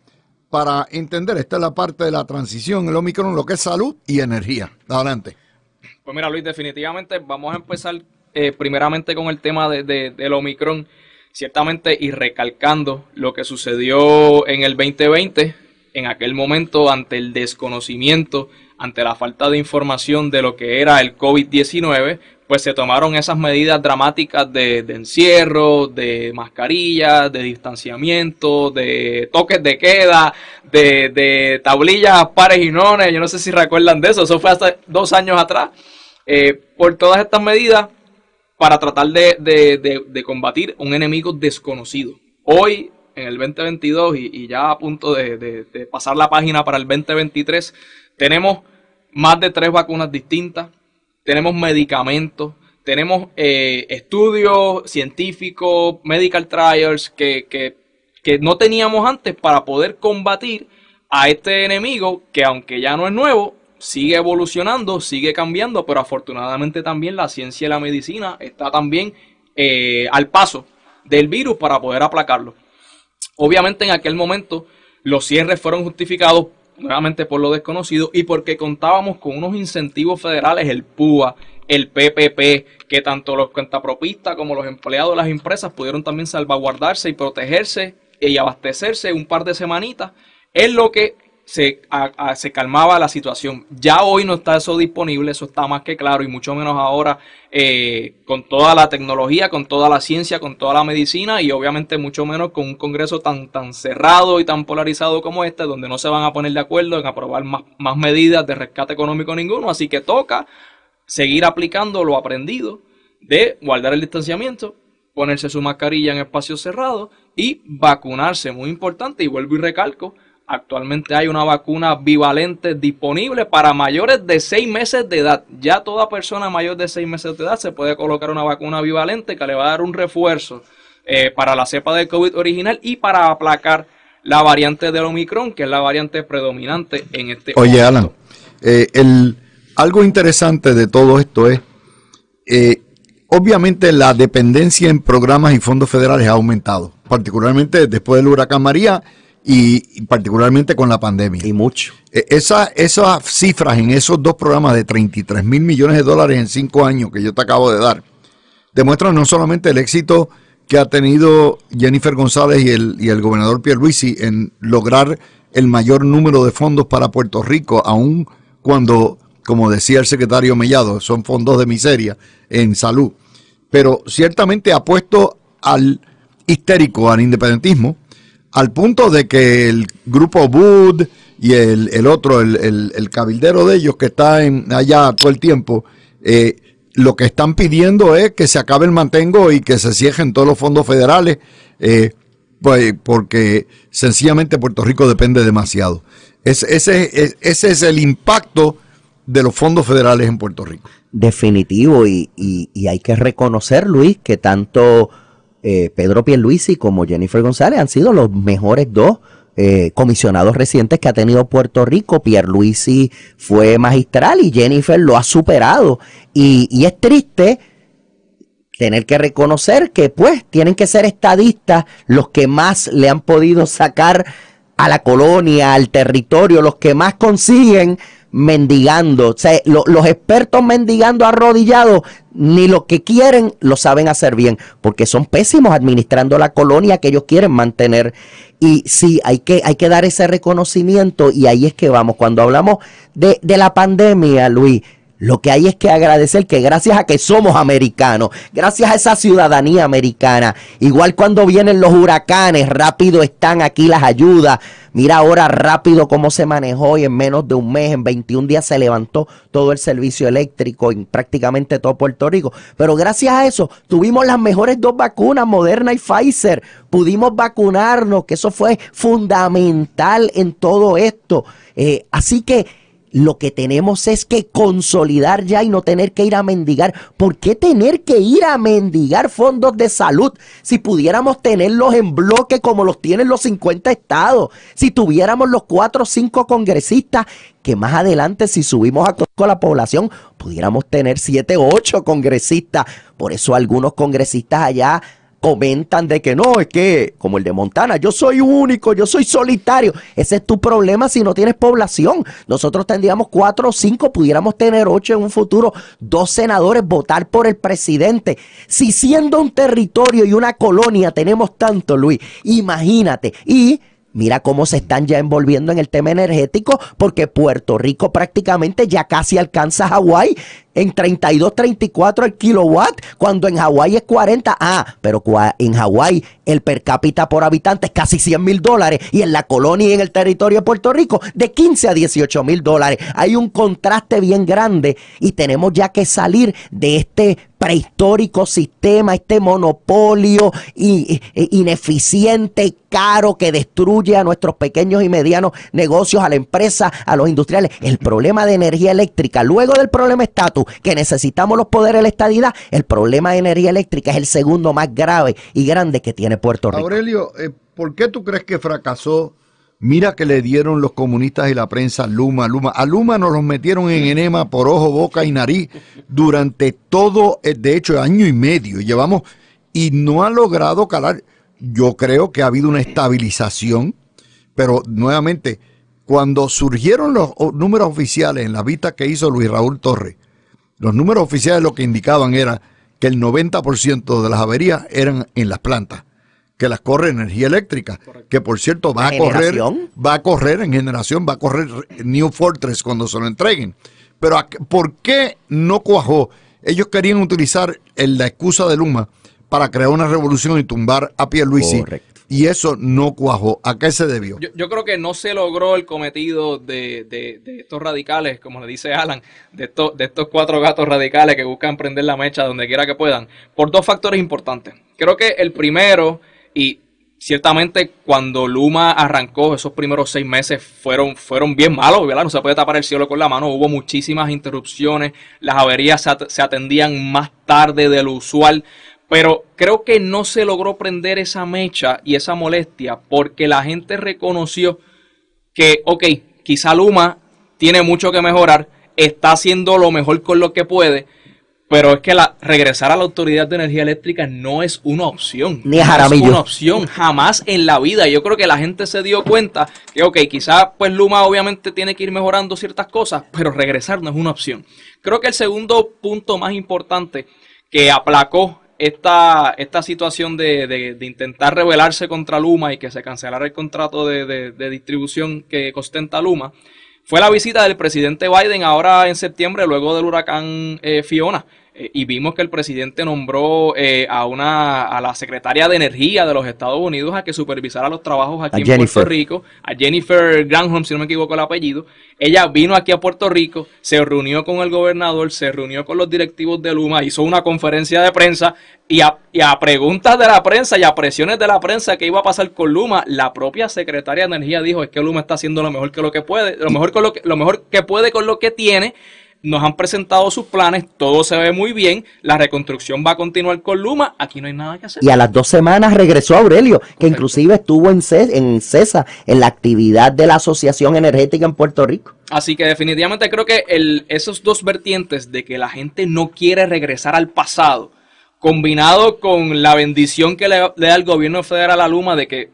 para entender, esta es la parte de la transición, el Omicron, lo que es salud y energía. Adelante. Pues mira, Luis, definitivamente vamos a empezar primeramente con el tema de, del Omicron, ciertamente, y recalcando lo que sucedió en el 2020, en aquel momento ante el desconocimiento ante la falta de información de lo que era el COVID-19, pues se tomaron esas medidas dramáticas de, encierro, de mascarillas, de distanciamiento, de toques de queda, de, de tablillas pares y nones, yo no sé si recuerdan de eso, eso fue hace dos años atrás. Eh, por todas estas medidas, para tratar de, combatir un enemigo desconocido. Hoy en el 2022 y, ya a punto de, de, pasar la página para el 2023, tenemos más de tres vacunas distintas, tenemos medicamentos, tenemos eh, estudios científicos, medical trials que, no teníamos antes para poder combatir a este enemigo que aunque ya no es nuevo, sigue evolucionando, sigue cambiando, pero afortunadamente también la ciencia y la medicina está también eh, al paso del virus para poder aplacarlo. Obviamente en aquel momento los cierres fueron justificados nuevamente por lo desconocido, y porque contábamos con unos incentivos federales, el PUA, el PPP, que tanto los cuentapropistas como los empleados de las empresas pudieron también salvaguardarse y protegerse y abastecerse un par de semanitas, es lo que se, se calmaba la situación. Ya hoy no está eso disponible, eso está más que claro, y mucho menos ahora eh, con toda la tecnología, con toda la ciencia, con toda la medicina, y obviamente mucho menos con un Congreso tan, tan cerrado y tan polarizado como este, donde no se van a poner de acuerdo en aprobar más, más medidas de rescate económico ninguno. Así que toca seguir aplicando lo aprendido de guardar el distanciamiento, ponerse su mascarilla en espacios cerrados y vacunarse, muy importante, y vuelvo y recalco, Actualmente hay una vacuna bivalente disponible para mayores de seis meses de edad. Ya toda persona mayor de seis meses de edad se puede colocar una vacuna bivalente que le va a dar un refuerzo eh, para la cepa del COVID original y para aplacar la variante del Omicron, que es la variante predominante en este Oye, Alan, eh, algo interesante de todo esto es, eh, obviamente la dependencia en programas y fondos federales ha aumentado, particularmente después del huracán María y, particularmente con la pandemia. Y mucho. E, esas cifras en esos dos programas de 33 mil millones de dólares en cinco años que yo te acabo de dar, demuestran no solamente el éxito que ha tenido Jennifer González y el, y el gobernador Pierluisi en lograr el mayor número de fondos para Puerto Rico, aun cuando, como decía el secretario Mellado, son fondos de miseria en salud. Pero ciertamente ha puesto al histérico, al independentismo, al punto de que el grupo Bud y el, otro, el, cabildero de ellos que está en, allá todo el tiempo, eh, lo que están pidiendo es que se acabe el mantengo y que se cierren todos los fondos federales, eh, pues, porque sencillamente Puerto Rico depende demasiado. ese, es, ese es el impacto de los fondos federales en Puerto Rico. Definitivo, y hay que reconocer, Luis, que tanto eh, Pedro Pierluisi como Jennifer González han sido los mejores dos eh, comisionados recientes que ha tenido Puerto Rico. Pierluisi fue magistral y Jennifer lo ha superado. y es triste tener que reconocer que pues tienen que ser estadistas los que más le han podido sacar a la colonia, al territorio, los que más consiguen mendigando. O sea, los expertos mendigando arrodillados, ni lo que quieren lo saben hacer bien, porque son pésimos administrando la colonia que ellos quieren mantener. Y sí, hay que, hay que dar ese reconocimiento y ahí es que vamos. Cuando hablamos de, de la pandemia, Luis, lo que hay es que agradecer que gracias a que somos americanos, gracias a esa ciudadanía americana, igual cuando vienen los huracanes, rápido están aquí las ayudas. Mira ahora rápido cómo se manejó y en menos de un mes, en 21 días se levantó todo el servicio eléctrico en prácticamente todo Puerto Rico. Pero gracias a eso tuvimos las mejores dos vacunas, Moderna y Pfizer. Pudimos vacunarnos, que eso fue fundamental en todo esto. Eh, así que lo que tenemos es que consolidar ya y no tener que ir a mendigar. ¿Por qué tener que ir a mendigar fondos de salud si pudiéramos tenerlos en bloque como los tienen los 50 estados? Si tuviéramos los 4 o 5 congresistas que más adelante si subimos a con la población pudiéramos tener 7 o 8 congresistas. Por eso algunos congresistas allá comentan de que no, es que como el de Montana, yo soy único, yo soy solitario. Ese es tu problema si no tienes población. Nosotros tendríamos cuatro o cinco, pudiéramos tener ocho en un futuro, dos senadores, votar por el presidente. Si siendo un territorio y una colonia tenemos tanto, Luis, imagínate. Y Mira cómo se están ya envolviendo en el tema energético, porque Puerto Rico prácticamente ya casi alcanza Hawái en 32, 34 el kilowatt, cuando en Hawái es 40. Ah, pero en Hawái el per cápita por habitante es casi 100 mil dólares y en la colonia y en el territorio de Puerto Rico de 15 a 18 mil dólares. Hay un contraste bien grande y tenemos ya que salir de este prehistórico sistema, este monopolio ineficiente, y caro, que destruye a nuestros pequeños y medianos negocios, a la empresa, a los industriales. El problema de energía eléctrica, luego del problema estatus, que necesitamos los poderes de la estadidad, el problema de energía eléctrica es el segundo más grave y grande que tiene Puerto Rico. Aurelio, eh, ¿por qué tú crees que fracasó Mira que le dieron los comunistas y la prensa Luma, Luma. A Luma nos los metieron en enema por ojo, boca y nariz durante todo, eh, de hecho, año y medio. Llevamos y no ha logrado calar. Yo creo que ha habido una estabilización, pero nuevamente, cuando surgieron los números oficiales en la vista que hizo Luis Raúl Torres, los números oficiales lo que indicaban era que el 90% de las averías eran en las plantas que las corre energía eléctrica, que por cierto va a correr, va a correr en generación, va a correr New Fortress cuando se lo entreguen. Pero ¿por qué no cuajó? Ellos querían utilizar la excusa de Luma para crear una revolución y tumbar a Pierluisi. Y eso no cuajó. ¿A qué se debió? Yo, creo que no se logró el cometido de, de, estos radicales, como le dice Alan, de, estos, de estos cuatro gatos radicales que buscan prender la mecha donde quiera que puedan, por dos factores importantes. Creo que el primero y ciertamente cuando Luma arrancó, esos primeros seis meses fueron, fueron bien malos, ¿verdad? No se puede tapar el cielo con la mano, hubo muchísimas interrupciones, las averías se, se atendían más tarde de lo usual, pero creo que no se logró prender esa mecha y esa molestia porque la gente reconoció que, ok, quizá Luma tiene mucho que mejorar, está haciendo lo mejor con lo que puede, pero es que la, regresar a la Autoridad de Energía Eléctrica no es una opción. Ni No es una opción, jamás en la vida. Yo creo que la gente se dio cuenta que, ok, quizás pues Luma obviamente tiene que ir mejorando ciertas cosas, pero regresar no es una opción. Creo que el segundo punto más importante que aplacó esta, esta situación de, intentar rebelarse contra Luma y que se cancelara el contrato de, de distribución que ostenta Luma fue la visita del presidente Biden ahora en septiembre, luego del huracán eh, Fiona. Eh, y vimos que el presidente nombró eh, a una a la secretaria de Energía de los Estados Unidos a que supervisara los trabajos aquí en Puerto Rico, a Jennifer Granholm, si no me equivoco el apellido. Ella vino aquí a Puerto Rico, se reunió con el gobernador, se reunió con los directivos de Luma, hizo una conferencia de prensa y a, preguntas de la prensa y a presiones de la prensa que iba a pasar con Luma, la propia secretaria de Energía dijo es que Luma está haciendo lo mejor que lo que puede, lo mejor con lo que, lo mejor que puede con lo que tiene nos han presentado sus planes, todo se ve muy bien, la reconstrucción va a continuar con Luma, aquí no hay nada que hacer. Y a las dos semanas regresó Aurelio, que inclusive estuvo en, en CESA, en la actividad de la Asociación Energética en Puerto Rico. Así que definitivamente creo que el, esos dos vertientes de que la gente no quiere regresar al pasado, combinado con la bendición que le da el gobierno federal a Luma de que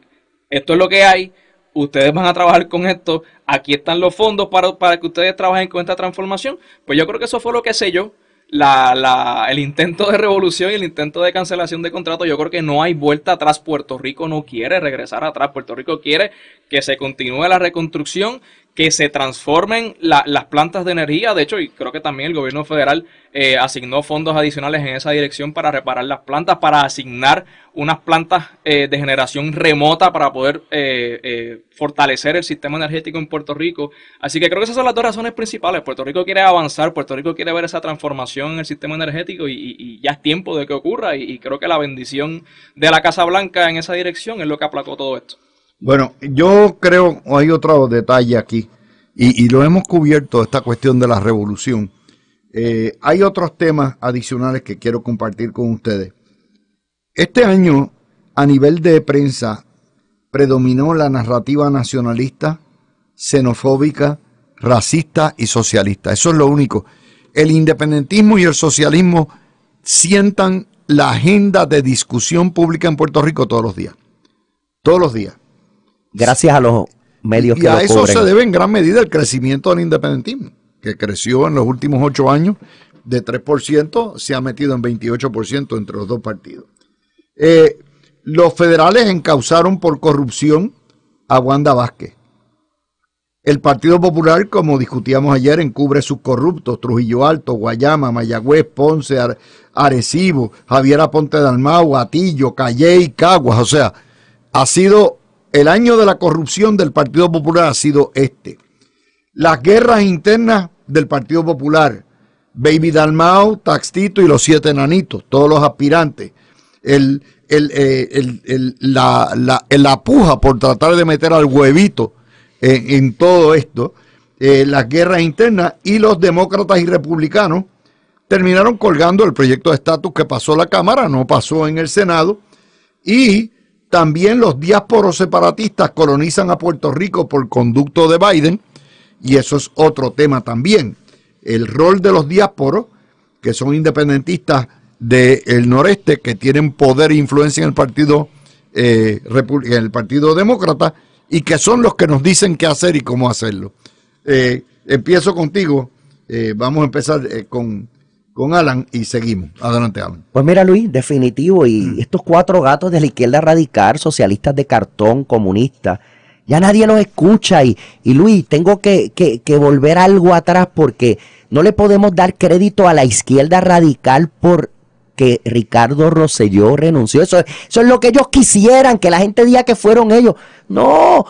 esto es lo que hay, ustedes van a trabajar con esto, aquí están los fondos para, para que ustedes trabajen con esta transformación. Pues yo creo que eso fue lo que sé yo. La, la, el intento de revolución y el intento de cancelación de contrato, yo creo que no hay vuelta atrás. Puerto Rico no quiere regresar atrás. Puerto Rico quiere que se continúe la reconstrucción, que se transformen las plantas de energía. De hecho, y creo que también el gobierno federal eh, asignó fondos adicionales en esa dirección para reparar las plantas, para asignar unas plantas eh, de generación remota para poder eh, fortalecer el sistema energético en Puerto Rico. Así que creo que esas son las dos razones principales. Puerto Rico quiere avanzar, Puerto Rico quiere ver esa transformación en el sistema energético y, ya es tiempo de que ocurra. y creo que la bendición de la Casa Blanca en esa dirección es lo que aplacó todo esto. Bueno, yo creo, hay otro detalle aquí, y, lo hemos cubierto, esta cuestión de la revolución. Eh, hay otros temas adicionales que quiero compartir con ustedes. Este año, a nivel de prensa, predominó la narrativa nacionalista, xenofóbica, racista y socialista. Eso es lo único. El independentismo y el socialismo sientan la agenda de discusión pública en Puerto Rico todos los días. Todos los días gracias a los medios y a eso se debe en gran medida el crecimiento del independentismo, que creció en los últimos ocho años de 3%, se ha metido en 28% entre los dos partidos. Eh, los federales encausaron por corrupción a Wanda Vázquez. El Partido Popular, como discutíamos ayer, encubre sus corruptos, Trujillo Alto, Guayama, Mayagüez, Ponce, Arecibo, Javier Aponte Dalmau, Atillo, y Caguas, o sea, ha sido el año de la corrupción del Partido Popular ha sido este. Las guerras internas del Partido Popular, Baby Dalmau, Taxtito y los siete nanitos, todos los aspirantes. Eh, el, la, puja por tratar de meter al huevito en, todo esto, eh, las guerras internas y los demócratas y republicanos terminaron colgando el proyecto de estatus que pasó la Cámara, no pasó en el Senado, y también los diásporos separatistas colonizan a Puerto Rico por conducto de Biden, y eso es otro tema también. El rol de los diásporos, que son independentistas del noreste, que tienen poder e influencia en el Partido, eh, el partido Demócrata, y que son los que nos dicen qué hacer y cómo hacerlo. Eh, empiezo contigo, eh, vamos a empezar con con Alan y seguimos. Adelante, Alan. Pues mira, Luis, definitivo, y mm. estos cuatro gatos de la izquierda radical, socialistas de cartón, comunistas, ya nadie los escucha y, y Luis, tengo que, que, que, volver algo atrás porque no le podemos dar crédito a la izquierda radical por que Ricardo Rosselló renunció. Eso, eso es lo que ellos quisieran, que la gente diga que fueron ellos. No,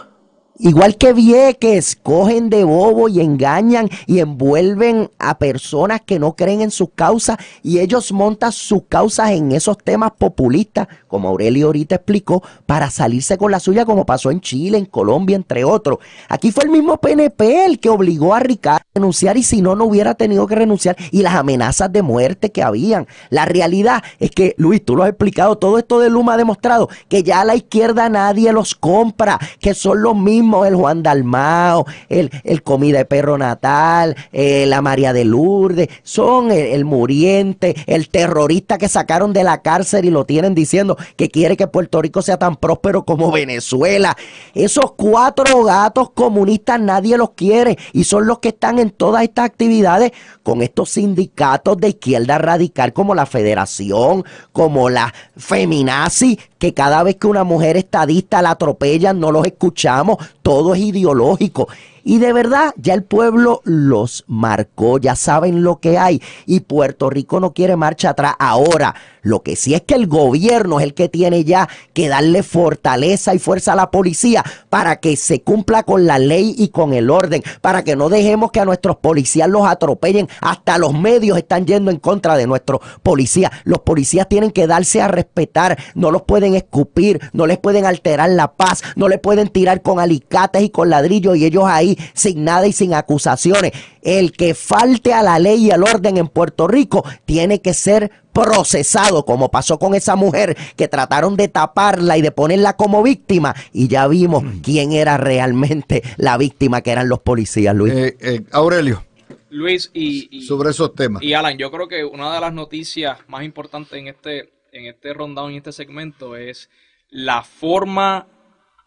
Igual que Vieques, cogen de bobo y engañan y envuelven a personas que no creen en sus causas y ellos montan sus causas en esos temas populistas, como Aurelio ahorita explicó, para salirse con la suya como pasó en Chile, en Colombia, entre otros. Aquí fue el mismo PNP el que obligó a Ricardo a renunciar y si no, no hubiera tenido que renunciar y las amenazas de muerte que habían. La realidad es que, Luis, tú lo has explicado, todo esto de Luma ha demostrado que ya a la izquierda nadie los compra, que son los mismos el Juan Dalmao, el, comida de perro natal, eh, la María de Lourdes, son el, muriente, el terrorista que sacaron de la cárcel y lo tienen diciendo que quiere que Puerto Rico sea tan próspero como Venezuela. Esos cuatro gatos comunistas nadie los quiere y son los que están en todas estas actividades con estos sindicatos de izquierda radical como la Federación, como la Feminazi, que cada vez que una mujer estadista la atropellan no los escuchamos, todo es ideológico. Y de verdad, ya el pueblo los marcó, ya saben lo que hay. Y Puerto Rico no quiere marcha atrás ahora. Lo que sí es que el gobierno es el que tiene ya que darle fortaleza y fuerza a la policía para que se cumpla con la ley y con el orden, para que no dejemos que a nuestros policías los atropellen. Hasta los medios están yendo en contra de nuestros policías. Los policías tienen que darse a respetar, no los pueden escupir, no les pueden alterar la paz, no les pueden tirar con alicates y con ladrillos y ellos ahí sin nada y sin acusaciones. El que falte a la ley y al orden en Puerto Rico tiene que ser procesado, como pasó con esa mujer que trataron de taparla y de ponerla como víctima, y ya vimos mm. quién era realmente la víctima, que eran los policías, Luis. Eh, eh, Aurelio. Luis, y, sobre esos temas. Y Alan, yo creo que una de las noticias más importantes en este, en este rondado, en este segmento, es la forma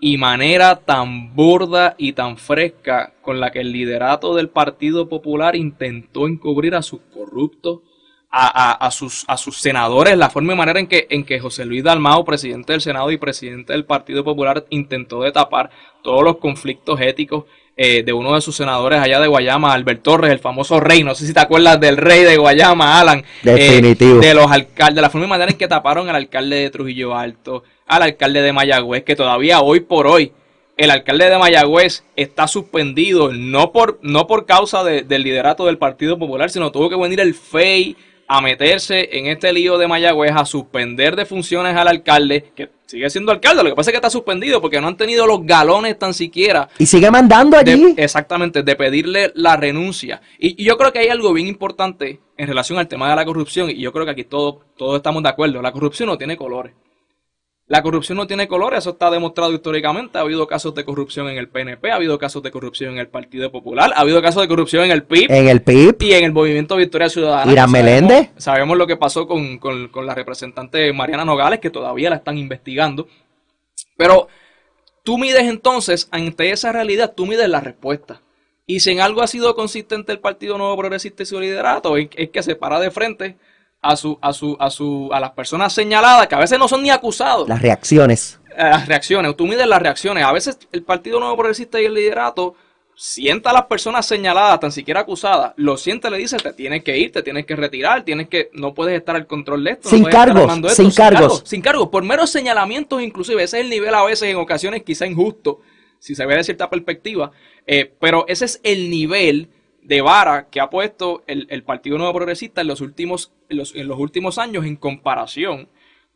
y manera tan burda y tan fresca con la que el liderato del Partido Popular intentó encubrir a sus corruptos, a, sus, a sus senadores, la forma y manera en que, en que José Luis Dalmao, presidente del Senado y presidente del Partido Popular, intentó de tapar todos los conflictos éticos eh, de uno de sus senadores allá de Guayama, Albert Torres, el famoso rey, no sé si te acuerdas del rey de Guayama, Alan, eh, de los alcaldes, la forma y manera en que taparon al alcalde de Trujillo Alto, al alcalde de Mayagüez, que todavía hoy por hoy el alcalde de Mayagüez está suspendido, no por, no por causa del liderato del Partido Popular, sino tuvo que venir el FEI a meterse en este lío de Mayagüez, a suspender de funciones al alcalde, que sigue siendo alcalde, lo que pasa es que está suspendido porque no han tenido los galones tan siquiera. Y sigue mandando allí. exactamente, de pedirle la renuncia. Y, yo creo que hay algo bien importante en relación al tema de la corrupción, y yo creo que aquí todos, todos estamos de acuerdo, la corrupción no tiene colores. La corrupción no tiene colores, eso está demostrado históricamente. Ha habido casos de corrupción en el PNP, ha habido casos de corrupción en el Partido Popular, ha habido casos de corrupción en el PIB. Y en el Movimiento Victoria Ciudadana. Irán Meléndez. Sabemos, lo que pasó con, la representante Mariana Nogales, que todavía la están investigando. Pero tú mides entonces, ante esa realidad, tú mides la respuesta. Y si en algo ha sido consistente el Partido Nuevo Progresista y su liderato, es que se para de frente a su, a su, a su, a las personas señaladas, que a veces no son ni acusados. Las reacciones. Eh, las reacciones, tú mides las reacciones. A veces el Partido Nuevo Progresista y el liderato sienta a las personas señaladas, tan siquiera acusadas, lo sienta, le dice, te tienes que ir, te tienes que retirar, tienes que, no puedes estar al control de esto. Sin, cargos, sin, cargos, sin, cargos. por meros señalamientos inclusive, ese es el nivel a veces, en ocasiones quizá injusto, si se ve de cierta perspectiva, eh, pero ese es el nivel de vara que ha puesto el, el Partido Nuevo Progresista en los, últimos, en los, últimos años en comparación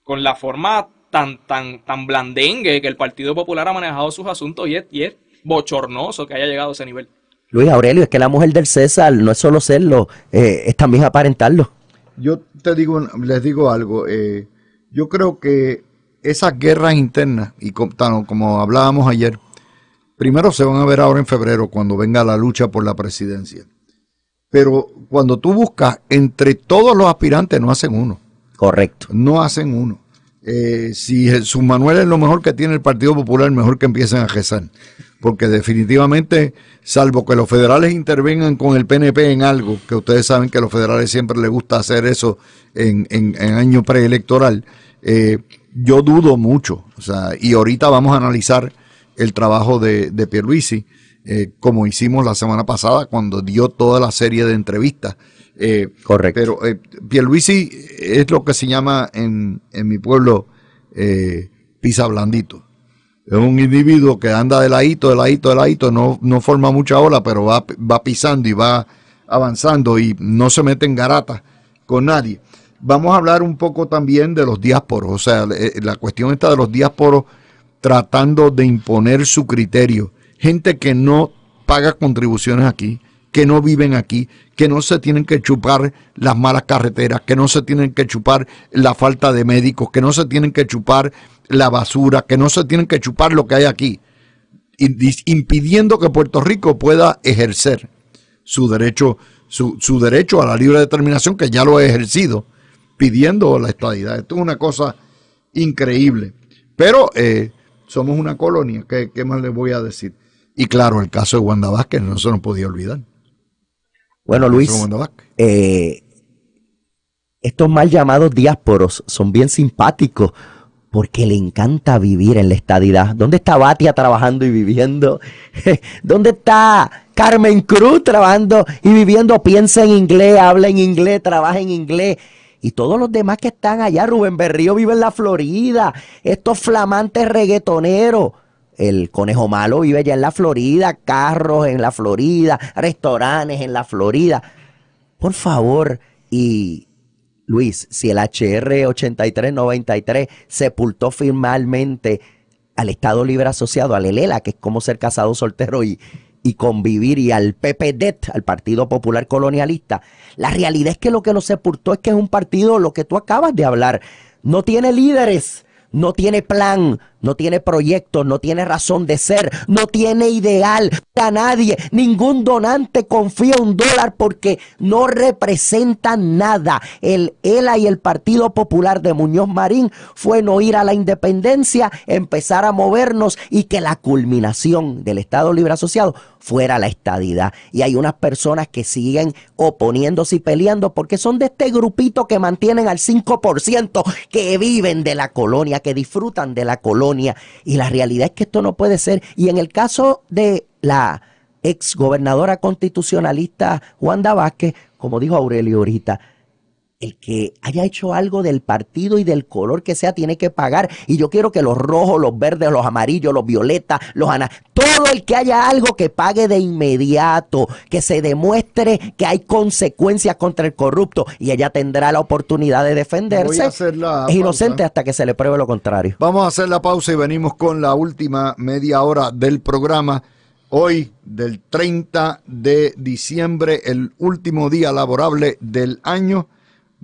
con la forma tan, tan, tan blandengue que el Partido Popular ha manejado sus asuntos y es, y bochornoso que haya llegado a ese nivel. Luis Aurelio, es que la mujer del César no es solo serlo, eh, es también aparentarlo. Yo te digo, les digo algo, eh, yo creo que esas guerras internas, y como hablábamos ayer, primero se van a ver ahora en febrero cuando venga la lucha por la presidencia. Pero cuando tú buscas, entre todos los aspirantes no hacen uno. Correcto. No hacen uno. Eh, si su Manuel es lo mejor que tiene el Partido Popular, mejor que empiecen a rezar. Porque definitivamente, salvo que los federales intervengan con el PNP en algo, que ustedes saben que a los federales siempre les gusta hacer eso en, en, año preelectoral, eh, yo dudo mucho. O sea, y ahorita vamos a analizar el trabajo de, de Pierluisi, eh, como hicimos la semana pasada cuando dio toda la serie de entrevistas. Eh, Correcto. Pero eh, Pierluisi es lo que se llama en, mi pueblo pisa blandito. Es un individuo que anda de ladito, de ladito, de ladito, no, no forma mucha ola, pero va, va pisando y va avanzando y no se mete en garatas con nadie. Vamos a hablar un poco también de los diásporos, o sea, la cuestión esta de los diásporos tratando de imponer su criterio. Gente que no paga contribuciones aquí, que no viven aquí, que no se tienen que chupar las malas carreteras, que no se tienen que chupar la falta de médicos, que no se tienen que chupar la basura, que no se tienen que chupar lo que hay aquí, impidiendo que Puerto Rico pueda ejercer su derecho, su, su derecho a la libre determinación, que ya lo ha ejercido, pidiendo la estadidad. Esto es una cosa increíble. Pero eh, somos una colonia, ¿qué, más les voy a decir? Y claro, el caso de Wanda Vázquez no se nos podía olvidar. Bueno, Luis, eh, estos mal llamados diásporos son bien simpáticos porque le encanta vivir en la estadidad. ¿Dónde está Batia trabajando y viviendo? ¿Dónde está Carmen Cruz trabajando y viviendo? Piensa en inglés, habla en inglés, trabaja en inglés. Y todos los demás que están allá, Rubén Berrío vive en la Florida, estos flamantes reggaetoneros. El conejo malo vive allá en la Florida, carros en la Florida, restaurantes en la Florida. Por favor, y Luis, si el HR 8393 sepultó firmalmente al Estado Libre Asociado, al Lelela, que es como ser casado soltero y, y convivir y al PPDET, al Partido Popular Colonialista. La realidad es que lo que lo sepultó es que es un partido, lo que tú acabas de hablar, no tiene líderes no tiene plan, no tiene proyecto, no tiene razón de ser, no tiene ideal. A nadie, ningún donante confía un dólar porque no representa nada. El ELA y el Partido Popular de Muñoz Marín fue no ir a la independencia, empezar a movernos y que la culminación del Estado Libre Asociado fuera la estadidad. Y hay unas personas que siguen oponiéndose y peleando porque son de este grupito que mantienen al 5% que viven de la colonia que disfrutan de la colonia. Y la realidad es que esto no puede ser. Y en el caso de la exgobernadora constitucionalista Juana Vázquez, como dijo Aurelio ahorita, el que haya hecho algo del partido y del color que sea tiene que pagar. Y yo quiero que los rojos, los verdes, los amarillos, los violetas, los anas, todo el que haya algo que pague de inmediato, que se demuestre que hay consecuencias contra el corrupto y ella tendrá la oportunidad de defenderse. es inocente hasta que se le pruebe lo contrario. Vamos a hacer la pausa y venimos con la última media hora del programa. Hoy, del 30 de diciembre, el último día laborable del año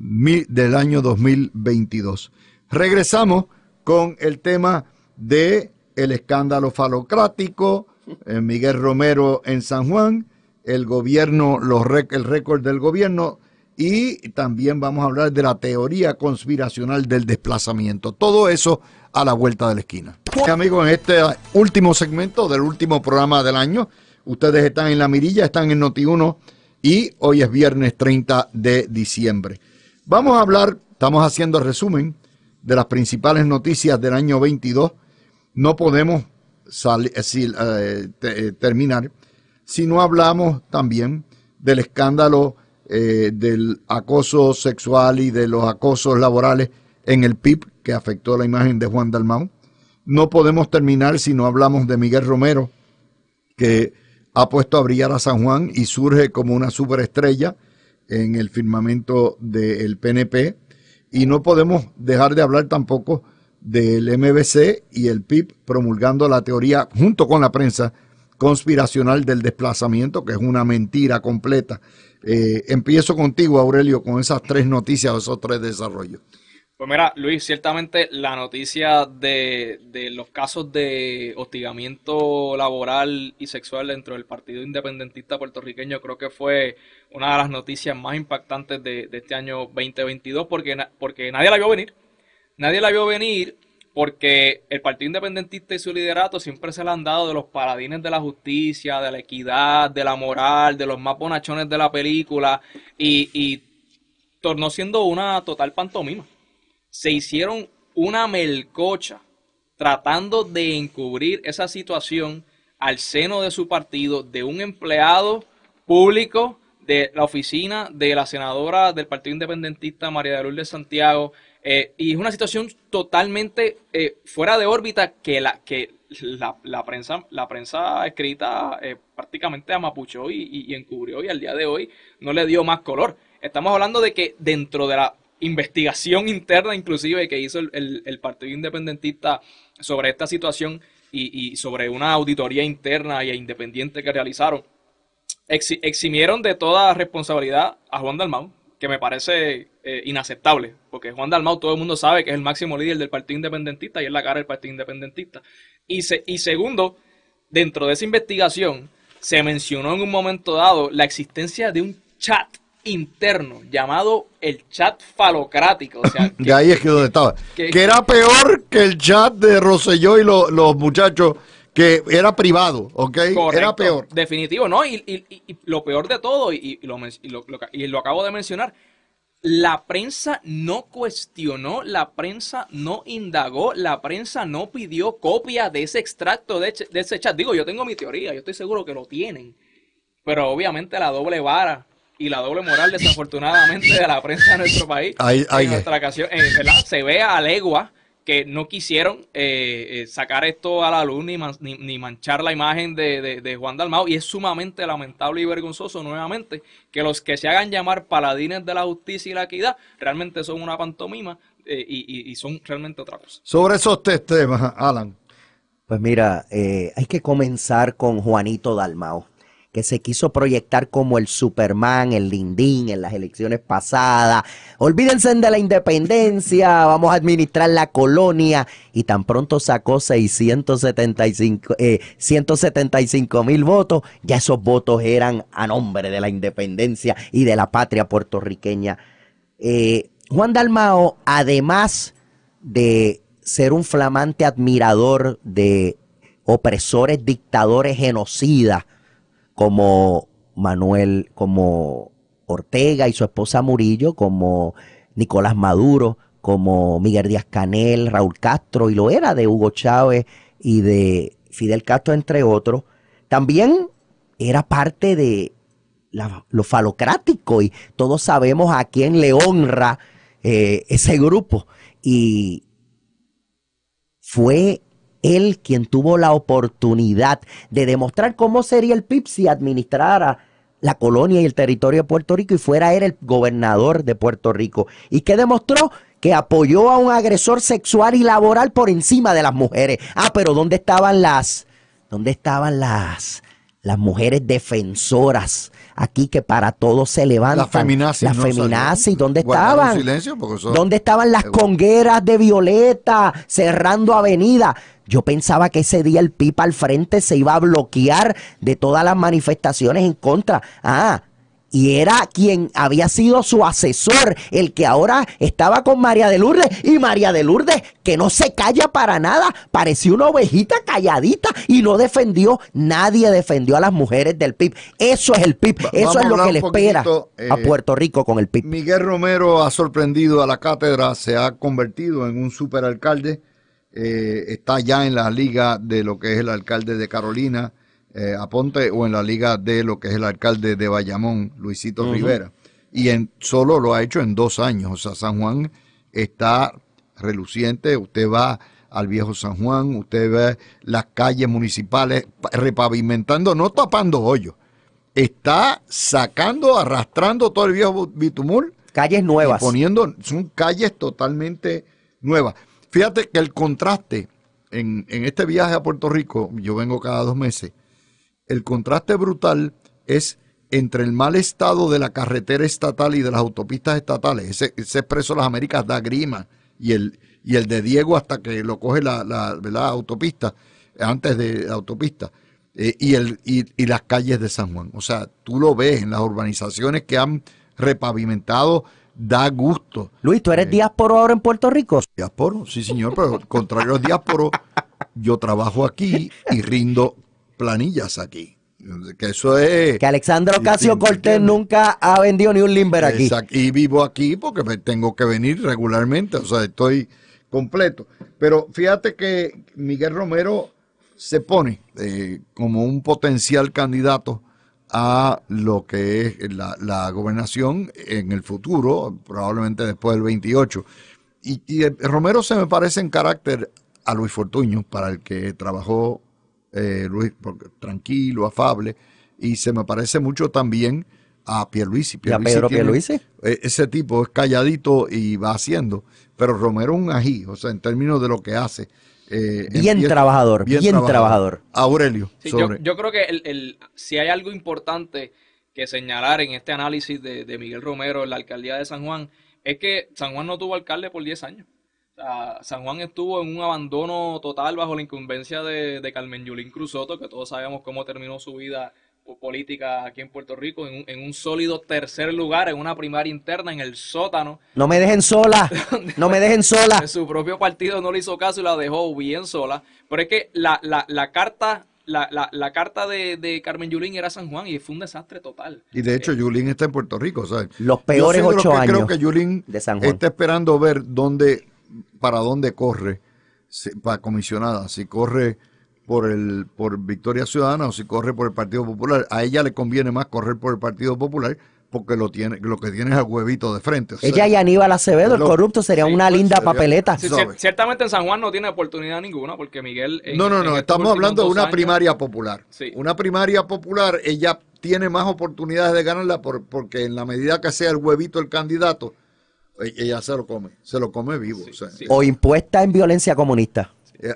del año 2022. Regresamos con el tema de el escándalo falocrático, Miguel Romero en San Juan, el gobierno, los el récord del gobierno y también vamos a hablar de la teoría conspiracional del desplazamiento. Todo eso a la vuelta de la esquina. Amigos, en este último segmento del último programa del año, ustedes están en la mirilla, están en noti y hoy es viernes 30 de diciembre. Vamos a hablar, estamos haciendo resumen de las principales noticias del año 22. No podemos eh, eh, eh, terminar si no hablamos también del escándalo del acoso sexual y de los acosos laborales en el PIB que afectó la imagen de Juan Dalmau. No podemos terminar si no hablamos de Miguel Romero, que ha puesto a brillar a San Juan y surge como una superestrella en el firmamento del PNP y no podemos dejar de hablar tampoco del MBC y el PIB promulgando la teoría junto con la prensa conspiracional del desplazamiento, que es una mentira completa. Eh, empiezo contigo, Aurelio, con esas tres noticias, esos tres desarrollos. Pues mira, Luis, ciertamente la noticia de, los casos de hostigamiento laboral y sexual dentro del Partido Independentista Puertorriqueño creo que fue una de las noticias más impactantes de, este año 2022 porque, porque nadie la vio venir. Nadie la vio venir porque el Partido Independentista y su liderato siempre se le han dado de los paladines de la justicia, de la equidad, de la moral, de los más bonachones de la película y tornó siendo una total pantomima se hicieron una melcocha tratando de encubrir esa situación al seno de su partido de un empleado público de la oficina de la senadora del Partido Independentista María de Lourdes Santiago. Eh, y es una situación totalmente eh, fuera de órbita que la, que la, prensa, la prensa escrita eh, prácticamente amapuchó y, y encubrió y al día de hoy no le dio más color. Estamos hablando de que dentro de la investigación interna inclusive que hizo el, Partido Independentista sobre esta situación y, sobre una auditoría interna e independiente que realizaron, eximieron de toda responsabilidad a Juan Dalmau, que me parece eh, inaceptable, porque Juan Dalmau todo el mundo sabe que es el máximo líder del Partido Independentista y es la cara del Partido Independentista. y segundo, dentro de esa investigación se mencionó en un momento dado la existencia de un chat interno llamado el chat falocrático. O de ahí es que donde estaba. Que, era peor que el chat de Rosselló y los muchachos, que era privado, ¿ok? era peor. Definitivo, ¿no? Y, lo peor de todo, y, y lo, acabo de mencionar, la prensa no cuestionó, la prensa no indagó, la prensa no pidió copia de ese extracto de ese chat. Digo, yo tengo mi teoría, yo estoy seguro que lo tienen. Pero obviamente la doble vara y la doble moral, desafortunadamente, de la prensa de nuestro país en nuestra ocasión, en eh, ¿verdad? se ve a legua que no quisieron eh, eh, sacar esto a la luz ni, ni, manchar la imagen de, Juan Dalmao. Y es sumamente lamentable y vergonzoso nuevamente que los que se hagan llamar paladines de la justicia y la equidad realmente son una pantomima y, y, son realmente otra cosa. Sobre esos tres temas, Alan. Pues mira, hay que comenzar con Juanito Dalmao que se quiso proyectar como el Superman, el Lindín en las elecciones pasadas. Olvídense de la independencia, vamos a administrar la colonia. Y tan pronto sacó 675 175 eh, mil votos, ya esos votos eran a nombre de la independencia y de la patria puertorriqueña. Eh, Juan Dalmao, además de ser un flamante admirador de opresores, dictadores, genocidas, como Manuel, como Ortega y su esposa Murillo, como Nicolás Maduro, como Miguel Díaz Canel, Raúl Castro, y lo era de Hugo Chávez y de Fidel Castro, entre otros, también era parte de lo falocrático y todos sabemos a quién le honra eh, ese grupo. Y fue él quien tuvo la oportunidad de demostrar cómo sería el PIB si administrara la colonia y el territorio de Puerto Rico y fuera él el gobernador de Puerto Rico. ¿Y que demostró? Que apoyó a un agresor sexual y laboral por encima de las mujeres. Ah, pero ¿dónde estaban las? ¿Dónde estaban las? Las mujeres defensoras aquí que para todos se levantan. Las feminazis. Las ¿dónde estaban? ¿Dónde estaban las congueras de Violeta cerrando avenida? Yo pensaba que ese día el PIPA al frente se iba a bloquear de todas las manifestaciones en contra. Ah, y era quien había sido su asesor, el que ahora estaba con María de Lourdes. Y María de Lourdes, que no se calla para nada, pareció una ovejita calladita y no defendió, nadie defendió a las mujeres del PIB. Eso es el PIB, eso es lo que le espera a eh, Puerto Rico con el PIB. Miguel Romero ha sorprendido a la cátedra, se ha convertido en un superalcalde. Eh, está ya en la liga de lo que es el alcalde de Carolina, eh, Aponte, o en la liga de lo que es el alcalde de Bayamón, Luisito Rivera. Y solo lo ha hecho en dos años. O sea, San Juan está reluciente. Usted va al viejo San Juan, usted ve las calles municipales repavimentando, no tapando hoyos. Está sacando, arrastrando todo el viejo bitumul. Calles nuevas. poniendo, son calles totalmente nuevas. Fíjate que el contraste en, este viaje a Puerto Rico, yo vengo cada dos meses, el contraste brutal es entre el mal estado de la carretera estatal y de las autopistas estatales. Ese, expreso de las Américas da grima y el, de Diego hasta que lo coge la, la, autopista, antes de la autopista. Eh, y, el, y, y, las calles de San Juan. O sea, tú lo ves en las urbanizaciones que han repavimentado da gusto. Luis, ¿tú eres eh, diásporo ahora en Puerto Rico? Diásporo, sí señor, pero contrario a diásporo, yo trabajo aquí y rindo planillas aquí. Que eso es... Que Alexandro Casio Cortés nunca ha vendido ni un limber aquí. y vivo aquí porque tengo que venir regularmente, o sea, estoy completo. Pero fíjate que Miguel Romero se pone eh, como un potencial candidato a lo que es la, la gobernación en el futuro, probablemente después del 28. Y, eh, Romero se me parece en carácter a Luis Fortuño, para el que trabajó eh, Luis, tranquilo, afable, y se me parece mucho también a Pierluisi. Luis ¿Y a e, Ese tipo es calladito y va haciendo, pero Romero un ají, o sea, en términos de lo que hace. Eh, bien trabajador, bien, trabajador. Aurelio. yo, creo que el, si hay algo importante que señalar en este análisis de, Miguel Romero en la alcaldía de San Juan es que San Juan no tuvo alcalde por 10 años. San Juan estuvo en un abandono total bajo la incumbencia de, de Carmen Yulín Cruzoto, que todos sabemos cómo terminó su vida política aquí en Puerto Rico, en un, sólido tercer lugar, en una primaria interna, en el sótano. No me dejen sola, no me dejen sola. su propio partido no le hizo caso y la dejó bien sola. Pero es que la, carta... La, carta de, Carmen Yulín era San Juan y fue un desastre total. Y de hecho, eh, Yulín está en Puerto Rico. ¿sabes? Los peores ocho años. Creo que Yulín de San Juan. está esperando ver dónde, para dónde corre, para comisionada, si corre por, el, por Victoria Ciudadana o si corre por el Partido Popular. A ella le conviene más correr por el Partido Popular porque lo tiene lo que tiene es el huevito de frente. ella y Aníbal Acevedo, el corrupto, sería una pues, linda papeleta. ciertamente en San Juan no tiene oportunidad ninguna porque Miguel... no, no, no, este estamos hablando de una primaria popular. Una primaria popular, ella tiene más oportunidades de ganarla por, porque en la medida que sea el huevito el candidato, e, ella se lo come, se lo come vivo. o impuesta en violencia comunista. Eh,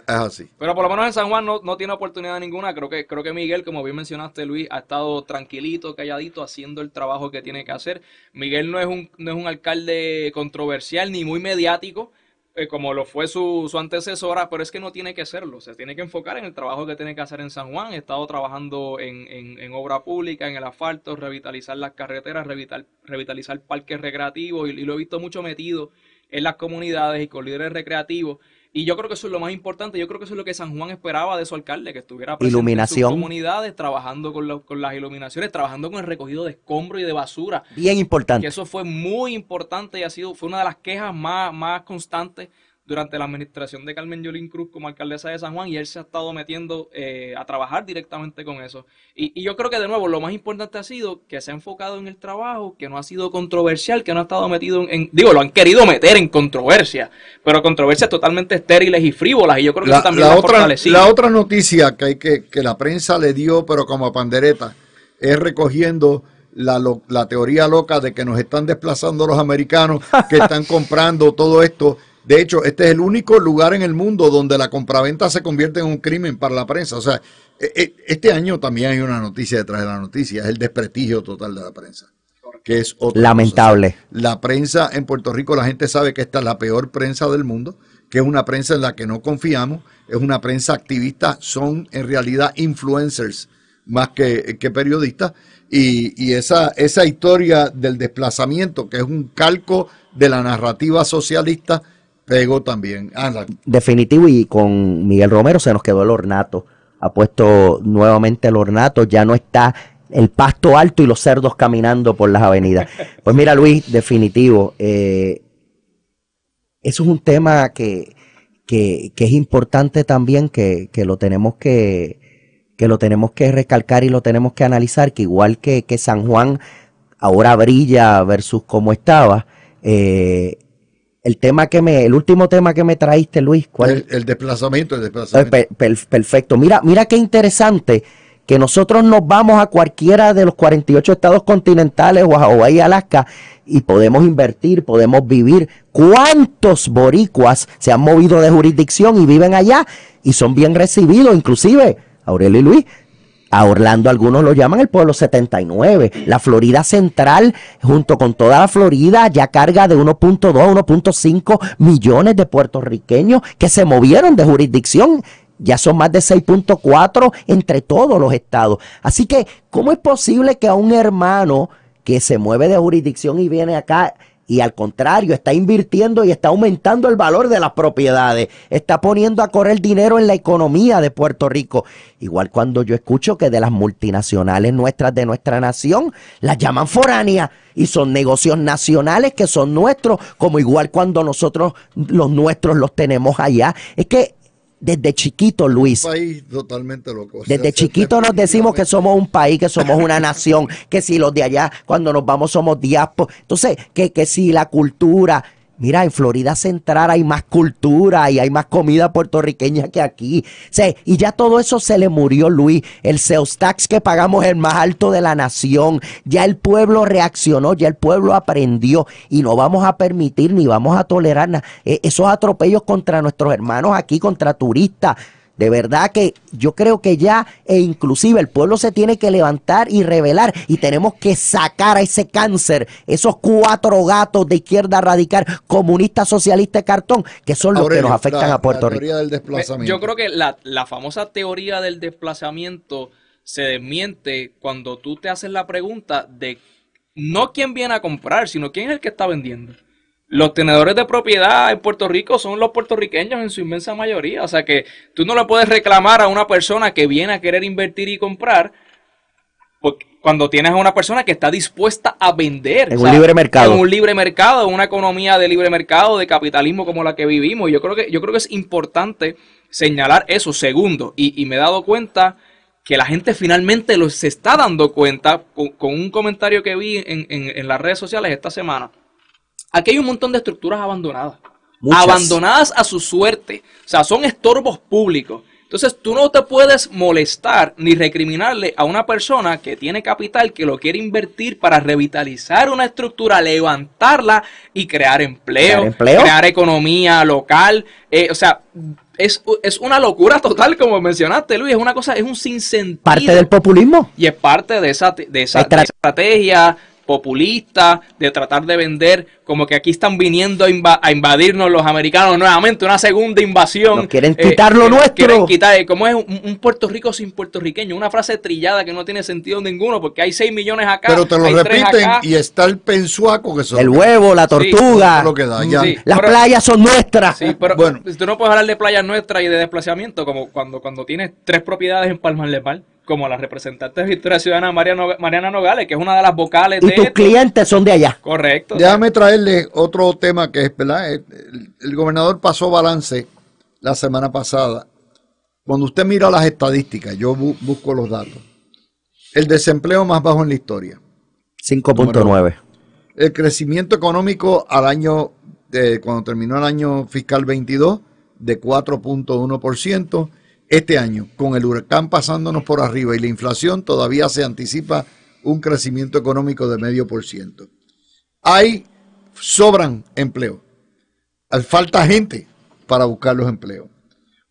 pero por lo menos en San Juan no, tiene oportunidad ninguna. Creo que, creo que Miguel, como bien mencionaste, Luis, ha estado tranquilito, calladito, haciendo el trabajo que tiene que hacer. Miguel no es un, no es un alcalde controversial ni muy mediático, eh, como lo fue su, antecesora, pero es que no tiene que serlo. Se tiene que enfocar en el trabajo que tiene que hacer en San Juan. He estado trabajando en, obra pública, en el asfalto, revitalizar las carreteras, revitalizar parques recreativos, y lo he visto mucho metido en las comunidades y con líderes recreativos y yo creo que eso es lo más importante. Yo creo que eso es lo que San Juan esperaba de su alcalde, que estuviera presente en sus comunidades, trabajando con, las iluminaciones, trabajando con el recogido de escombros y de basura. Bien importante. eso fue muy importante y ha sido, fue una de las quejas más, más constantes durante la administración de Carmen Yolín Cruz como alcaldesa de San Juan y él se ha estado metiendo eh, a trabajar directamente con eso. Y, yo creo que de nuevo lo más importante ha sido que se ha enfocado en el trabajo, que no ha sido controversial, que no ha estado metido en, digo, lo han querido meter en controversia, pero controversias totalmente estériles y frívolas y yo creo que eso también la, otra, la otra noticia que, hay que, que la prensa le dio, pero como a pandereta, es recogiendo... La, la, teoría loca de que nos están desplazando los americanos que están comprando todo esto de hecho, este es el único lugar en el mundo donde la compraventa se convierte en un crimen para la prensa. O sea, e, e, este año también hay una noticia detrás de la noticia, es el desprestigio total de la prensa. Que es Lamentable. La prensa en Puerto Rico, la gente sabe que esta es la peor prensa del mundo, que es una prensa en la que no confiamos, es una prensa activista, son en realidad influencers más que, periodistas. Y, esa historia del desplazamiento, que es un calco de la narrativa socialista, pego también. Definitivo y con Miguel Romero se nos quedó el ornato. Ha puesto nuevamente el ornato, ya no está el pasto alto y los cerdos caminando por las avenidas. Pues mira, Luis, definitivo. Eh, eso es un tema que, que, es importante también, que, lo tenemos que, lo tenemos que recalcar y lo tenemos que analizar, que igual que, San Juan ahora brilla versus como estaba, eh, el tema que me, el último tema que me traíste, Luis, ¿cuál? El, desplazamiento, el desplazamiento. Eh, perfecto. Mira, mira qué interesante que nosotros nos vamos a cualquiera de los 48 estados continentales o a Alaska y podemos invertir, podemos vivir. ¿Cuántos boricuas se han movido de jurisdicción y viven allá y son bien recibidos, inclusive Aurelio y Luis a Orlando algunos lo llaman el pueblo 79. La Florida Central, junto con toda la Florida, ya carga de 1.2 a 1.5 millones de puertorriqueños que se movieron de jurisdicción ya son más de 6.4 entre todos los estados. Así que, ¿cómo es posible que a un hermano que se mueve de jurisdicción y viene acá y al contrario, está invirtiendo y está aumentando el valor de las propiedades, está poniendo a correr dinero en la economía de Puerto Rico. Igual cuando yo escucho que de las multinacionales nuestras de nuestra nación las llaman foráneas y son negocios nacionales que son nuestros, como igual cuando nosotros los nuestros los tenemos allá. Es que desde chiquito, Luis. totalmente desde chiquito nos decimos que somos un país, que somos una nación, que si los de allá cuando nos vamos somos diapos... Entonces, que, que si la cultura, Mira, en Florida Central hay más cultura y hay más comida puertorriqueña que aquí. Sí. y ya todo eso se le murió, Luis. El sales tax que pagamos es el más alto de la nación. Ya el pueblo reaccionó, ya el pueblo aprendió y no vamos a permitir ni vamos a tolerar e, esos atropellos contra nuestros hermanos aquí, contra turistas. De verdad que yo creo que ya e inclusive el pueblo se tiene que levantar y revelar y tenemos que sacar a ese cáncer, esos cuatro gatos de izquierda radical, comunista, socialista y cartón, que son los que nos afectan a Puerto Rico. Del desplazamiento. Yo creo que la, la famosa teoría del desplazamiento se desmiente cuando tú te haces la pregunta de no quién viene a comprar, sino quién es el que está vendiendo los tenedores de propiedad en Puerto Rico son los puertorriqueños en su inmensa mayoría. O sea que tú no le puedes reclamar a una persona que viene a querer invertir y comprar cuando tienes a una persona que está dispuesta a vender. En un libre mercado. En un libre mercado, en una economía de libre mercado, de capitalismo como la que vivimos. Yo creo que, yo creo que es importante señalar eso. Segundo, y, me he dado cuenta que la gente finalmente se está dando cuenta con, un comentario que vi en, en las redes sociales esta semana Aquí hay un montón de estructuras abandonadas. Abandonadas a su suerte. O sea, son estorbos públicos. Entonces tú no te puedes molestar ni recriminarle a una persona que tiene capital, que lo quiere invertir para revitalizar una estructura, levantarla y crear empleo, crear, economía local. Eh, o sea, es, una locura total, como mencionaste, Luis. Es una cosa, es un sinsentido. Parte del populismo. Y es parte de esa, De esa estrategia populista, de tratar de vender como que aquí están viniendo a, invadirnos los americanos nuevamente, una segunda invasión. quieren eh, quitar lo nuestro. Quieren quitar, eh, como es un, Puerto Rico sin puertorriqueño, una frase trillada que no tiene sentido ninguno, porque hay 6 millones acá. Pero te lo repiten y está el pensuaco que son. El huevo, la tortuga. Las playas son nuestras. pero bueno. tú no puedes hablar de playas nuestras y de desplazamiento, como cuando, cuando tienes tres propiedades en Palmas Mar como la representante de Victoria Ciudadana Mariana Nogales, que es una de las vocales y de... Tus clientes son de allá. Correcto. Déjame traerle otro tema que es, ¿verdad? Eh, el, gobernador pasó balance la semana pasada. Cuando usted mira las estadísticas, yo busco los datos. El desempleo más bajo en la historia. 5.9. El crecimiento económico al año, de, cuando terminó el año fiscal 22, de 4.1% este año, con el huracán pasándonos por arriba y la inflación, todavía se anticipa un crecimiento económico de medio por ciento. Hay, sobran empleo. Falta gente para buscar los empleos.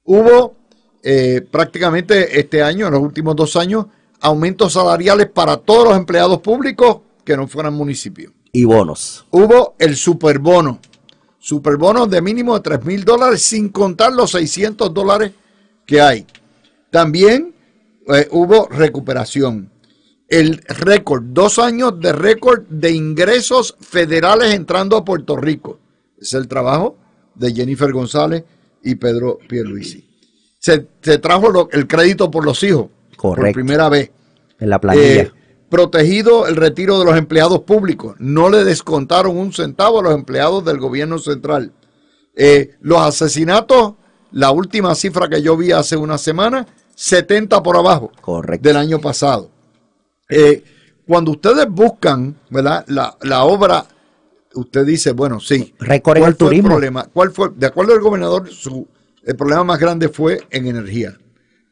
Hubo eh, prácticamente este año, en los últimos dos años, aumentos salariales para todos los empleados públicos que no fueran municipios. Y bonos. Hubo el superbono. Superbono de mínimo de 3 mil dólares sin contar los 600 dólares hay. También eh, hubo recuperación. El récord, dos años de récord de ingresos federales entrando a Puerto Rico. Es el trabajo de Jennifer González y Pedro Pierluisi. Se, trajo el crédito por los hijos. Correcto. Por primera vez. En la planilla. Eh, protegido el retiro de los empleados públicos. No le descontaron un centavo a los empleados del gobierno central. Eh, los asesinatos la última cifra que yo vi hace una semana, 70 por abajo del año pasado. Eh, cuando ustedes buscan ¿verdad? La, obra, usted dice, bueno, sí, recorre el turismo? problema? ¿Cuál fue, de acuerdo al gobernador, su, el problema más grande fue en energía.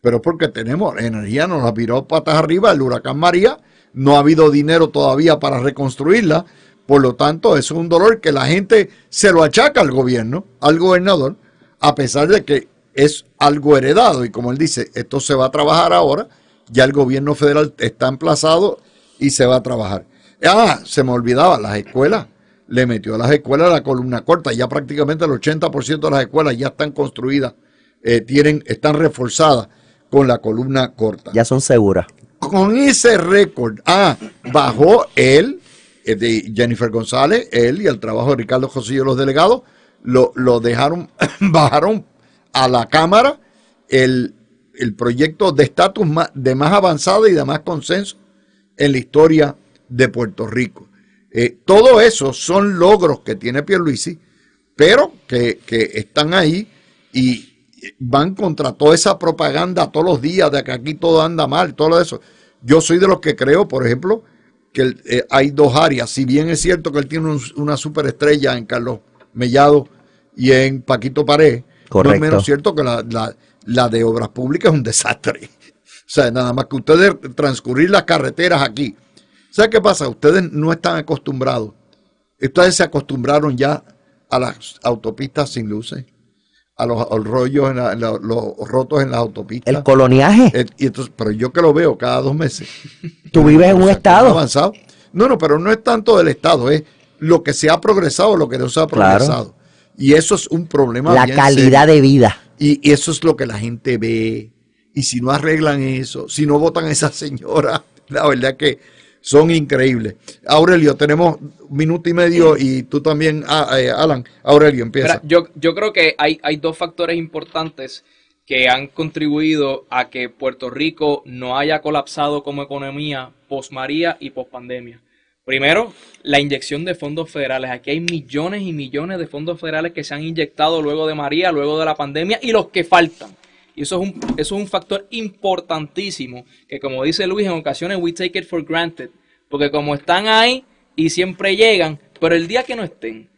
Pero porque tenemos energía, nos la viró patas arriba el huracán María, no ha habido dinero todavía para reconstruirla, por lo tanto es un dolor que la gente se lo achaca al gobierno, al gobernador, a pesar de que es algo heredado y como él dice, esto se va a trabajar ahora, ya el gobierno federal está emplazado y se va a trabajar. Ah, se me olvidaba, las escuelas, le metió a las escuelas la columna corta, ya prácticamente el 80% de las escuelas ya están construidas, eh, tienen, están reforzadas con la columna corta. Ya son seguras. Con ese récord, ah, bajó él, eh, de Jennifer González, él y el trabajo de Ricardo Josillo, los delegados, lo, lo dejaron, bajaron a la Cámara el, proyecto de estatus de más avanzada y de más consenso en la historia de Puerto Rico. Eh, todo eso son logros que tiene Pierluisi, pero que, están ahí y van contra toda esa propaganda todos los días de que aquí todo anda mal, todo eso. Yo soy de los que creo, por ejemplo, que eh, hay dos áreas. Si bien es cierto que él tiene una superestrella en Carlos Mellado y en Paquito Pared. No es menos cierto que la, de obras públicas es un desastre. O sea, nada más que ustedes transcurrir las carreteras aquí. ¿Sabe qué pasa? Ustedes no están acostumbrados. Ustedes se acostumbraron ya a las autopistas sin luces, a los, rollos, en los rotos en las autopistas. El coloniaje. Eh, y pero yo que lo veo cada dos meses. Tú vives en un estado. Avanzado. No, no, pero no es tanto del estado, es lo que se ha progresado, lo que no se ha progresado. Y eso es un problema. La calidad de vida. Y, eso es lo que la gente ve. Y si no arreglan eso, si no votan a esa señora, la verdad que son increíbles. Aurelio, tenemos un minuto y medio y tú también, ah, eh, Alan. Aurelio, empieza. yo, creo que hay, hay dos factores importantes que han contribuido a que Puerto Rico no haya colapsado como economía post María y post pandemia. Primero, la inyección de fondos federales. Aquí hay millones y millones de fondos federales que se han inyectado luego de María, luego de la pandemia y los que faltan. Y eso es un, es un factor importantísimo que, como dice Luis, en ocasiones we take it for granted. Porque como están ahí y siempre llegan, pero el día que no estén,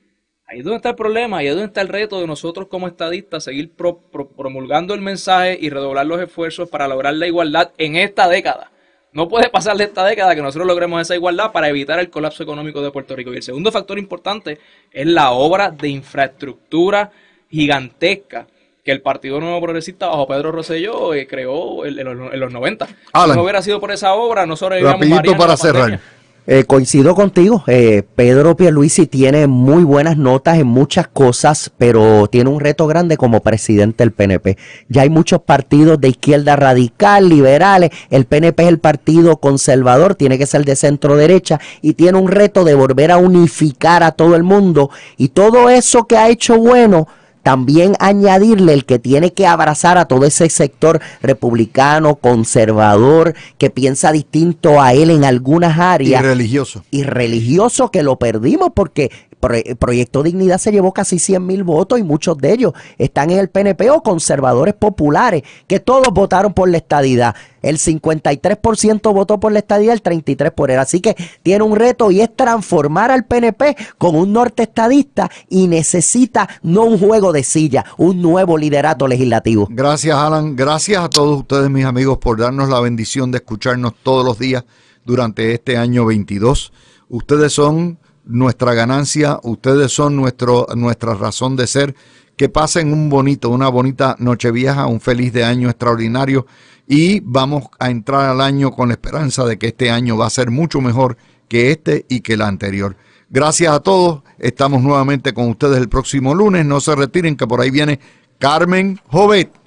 ahí es donde está el problema, ahí es donde está el reto de nosotros como estadistas seguir promulgando el mensaje y redoblar los esfuerzos para lograr la igualdad en esta década. No puede pasar de esta década que nosotros logremos esa igualdad para evitar el colapso económico de Puerto Rico. Y el segundo factor importante es la obra de infraestructura gigantesca que el Partido Nuevo Progresista bajo Pedro Rosselló eh, creó en, los 90. si no hubiera sido por esa obra, no habríamos... Rapidito para cerrar. Eh, coincido contigo, eh, Pedro Pierluisi tiene muy buenas notas en muchas cosas, pero tiene un reto grande como presidente del PNP. Ya hay muchos partidos de izquierda radical, liberales, el PNP es el partido conservador, tiene que ser de centro derecha y tiene un reto de volver a unificar a todo el mundo y todo eso que ha hecho bueno también añadirle el que tiene que abrazar a todo ese sector republicano, conservador, que piensa distinto a él en algunas áreas. Y religioso. Y religioso que lo perdimos porque eh, Proyecto Dignidad se llevó casi 100 mil votos y muchos de ellos están en el PNP o conservadores populares, que todos votaron por la estadidad. El 53% votó por la estadía, el 33% por él. Así que tiene un reto y es transformar al PNP con un norte estadista y necesita no un juego de silla, un nuevo liderato legislativo. Gracias, Alan. Gracias a todos ustedes, mis amigos, por darnos la bendición de escucharnos todos los días durante este año 22. Ustedes son nuestra ganancia, ustedes son nuestro, nuestra razón de ser. Que pasen un bonito, una bonita noche vieja, un feliz de año extraordinario y vamos a entrar al año con la esperanza de que este año va a ser mucho mejor que este y que el anterior. Gracias a todos, estamos nuevamente con ustedes el próximo lunes, no se retiren que por ahí viene Carmen Jovet.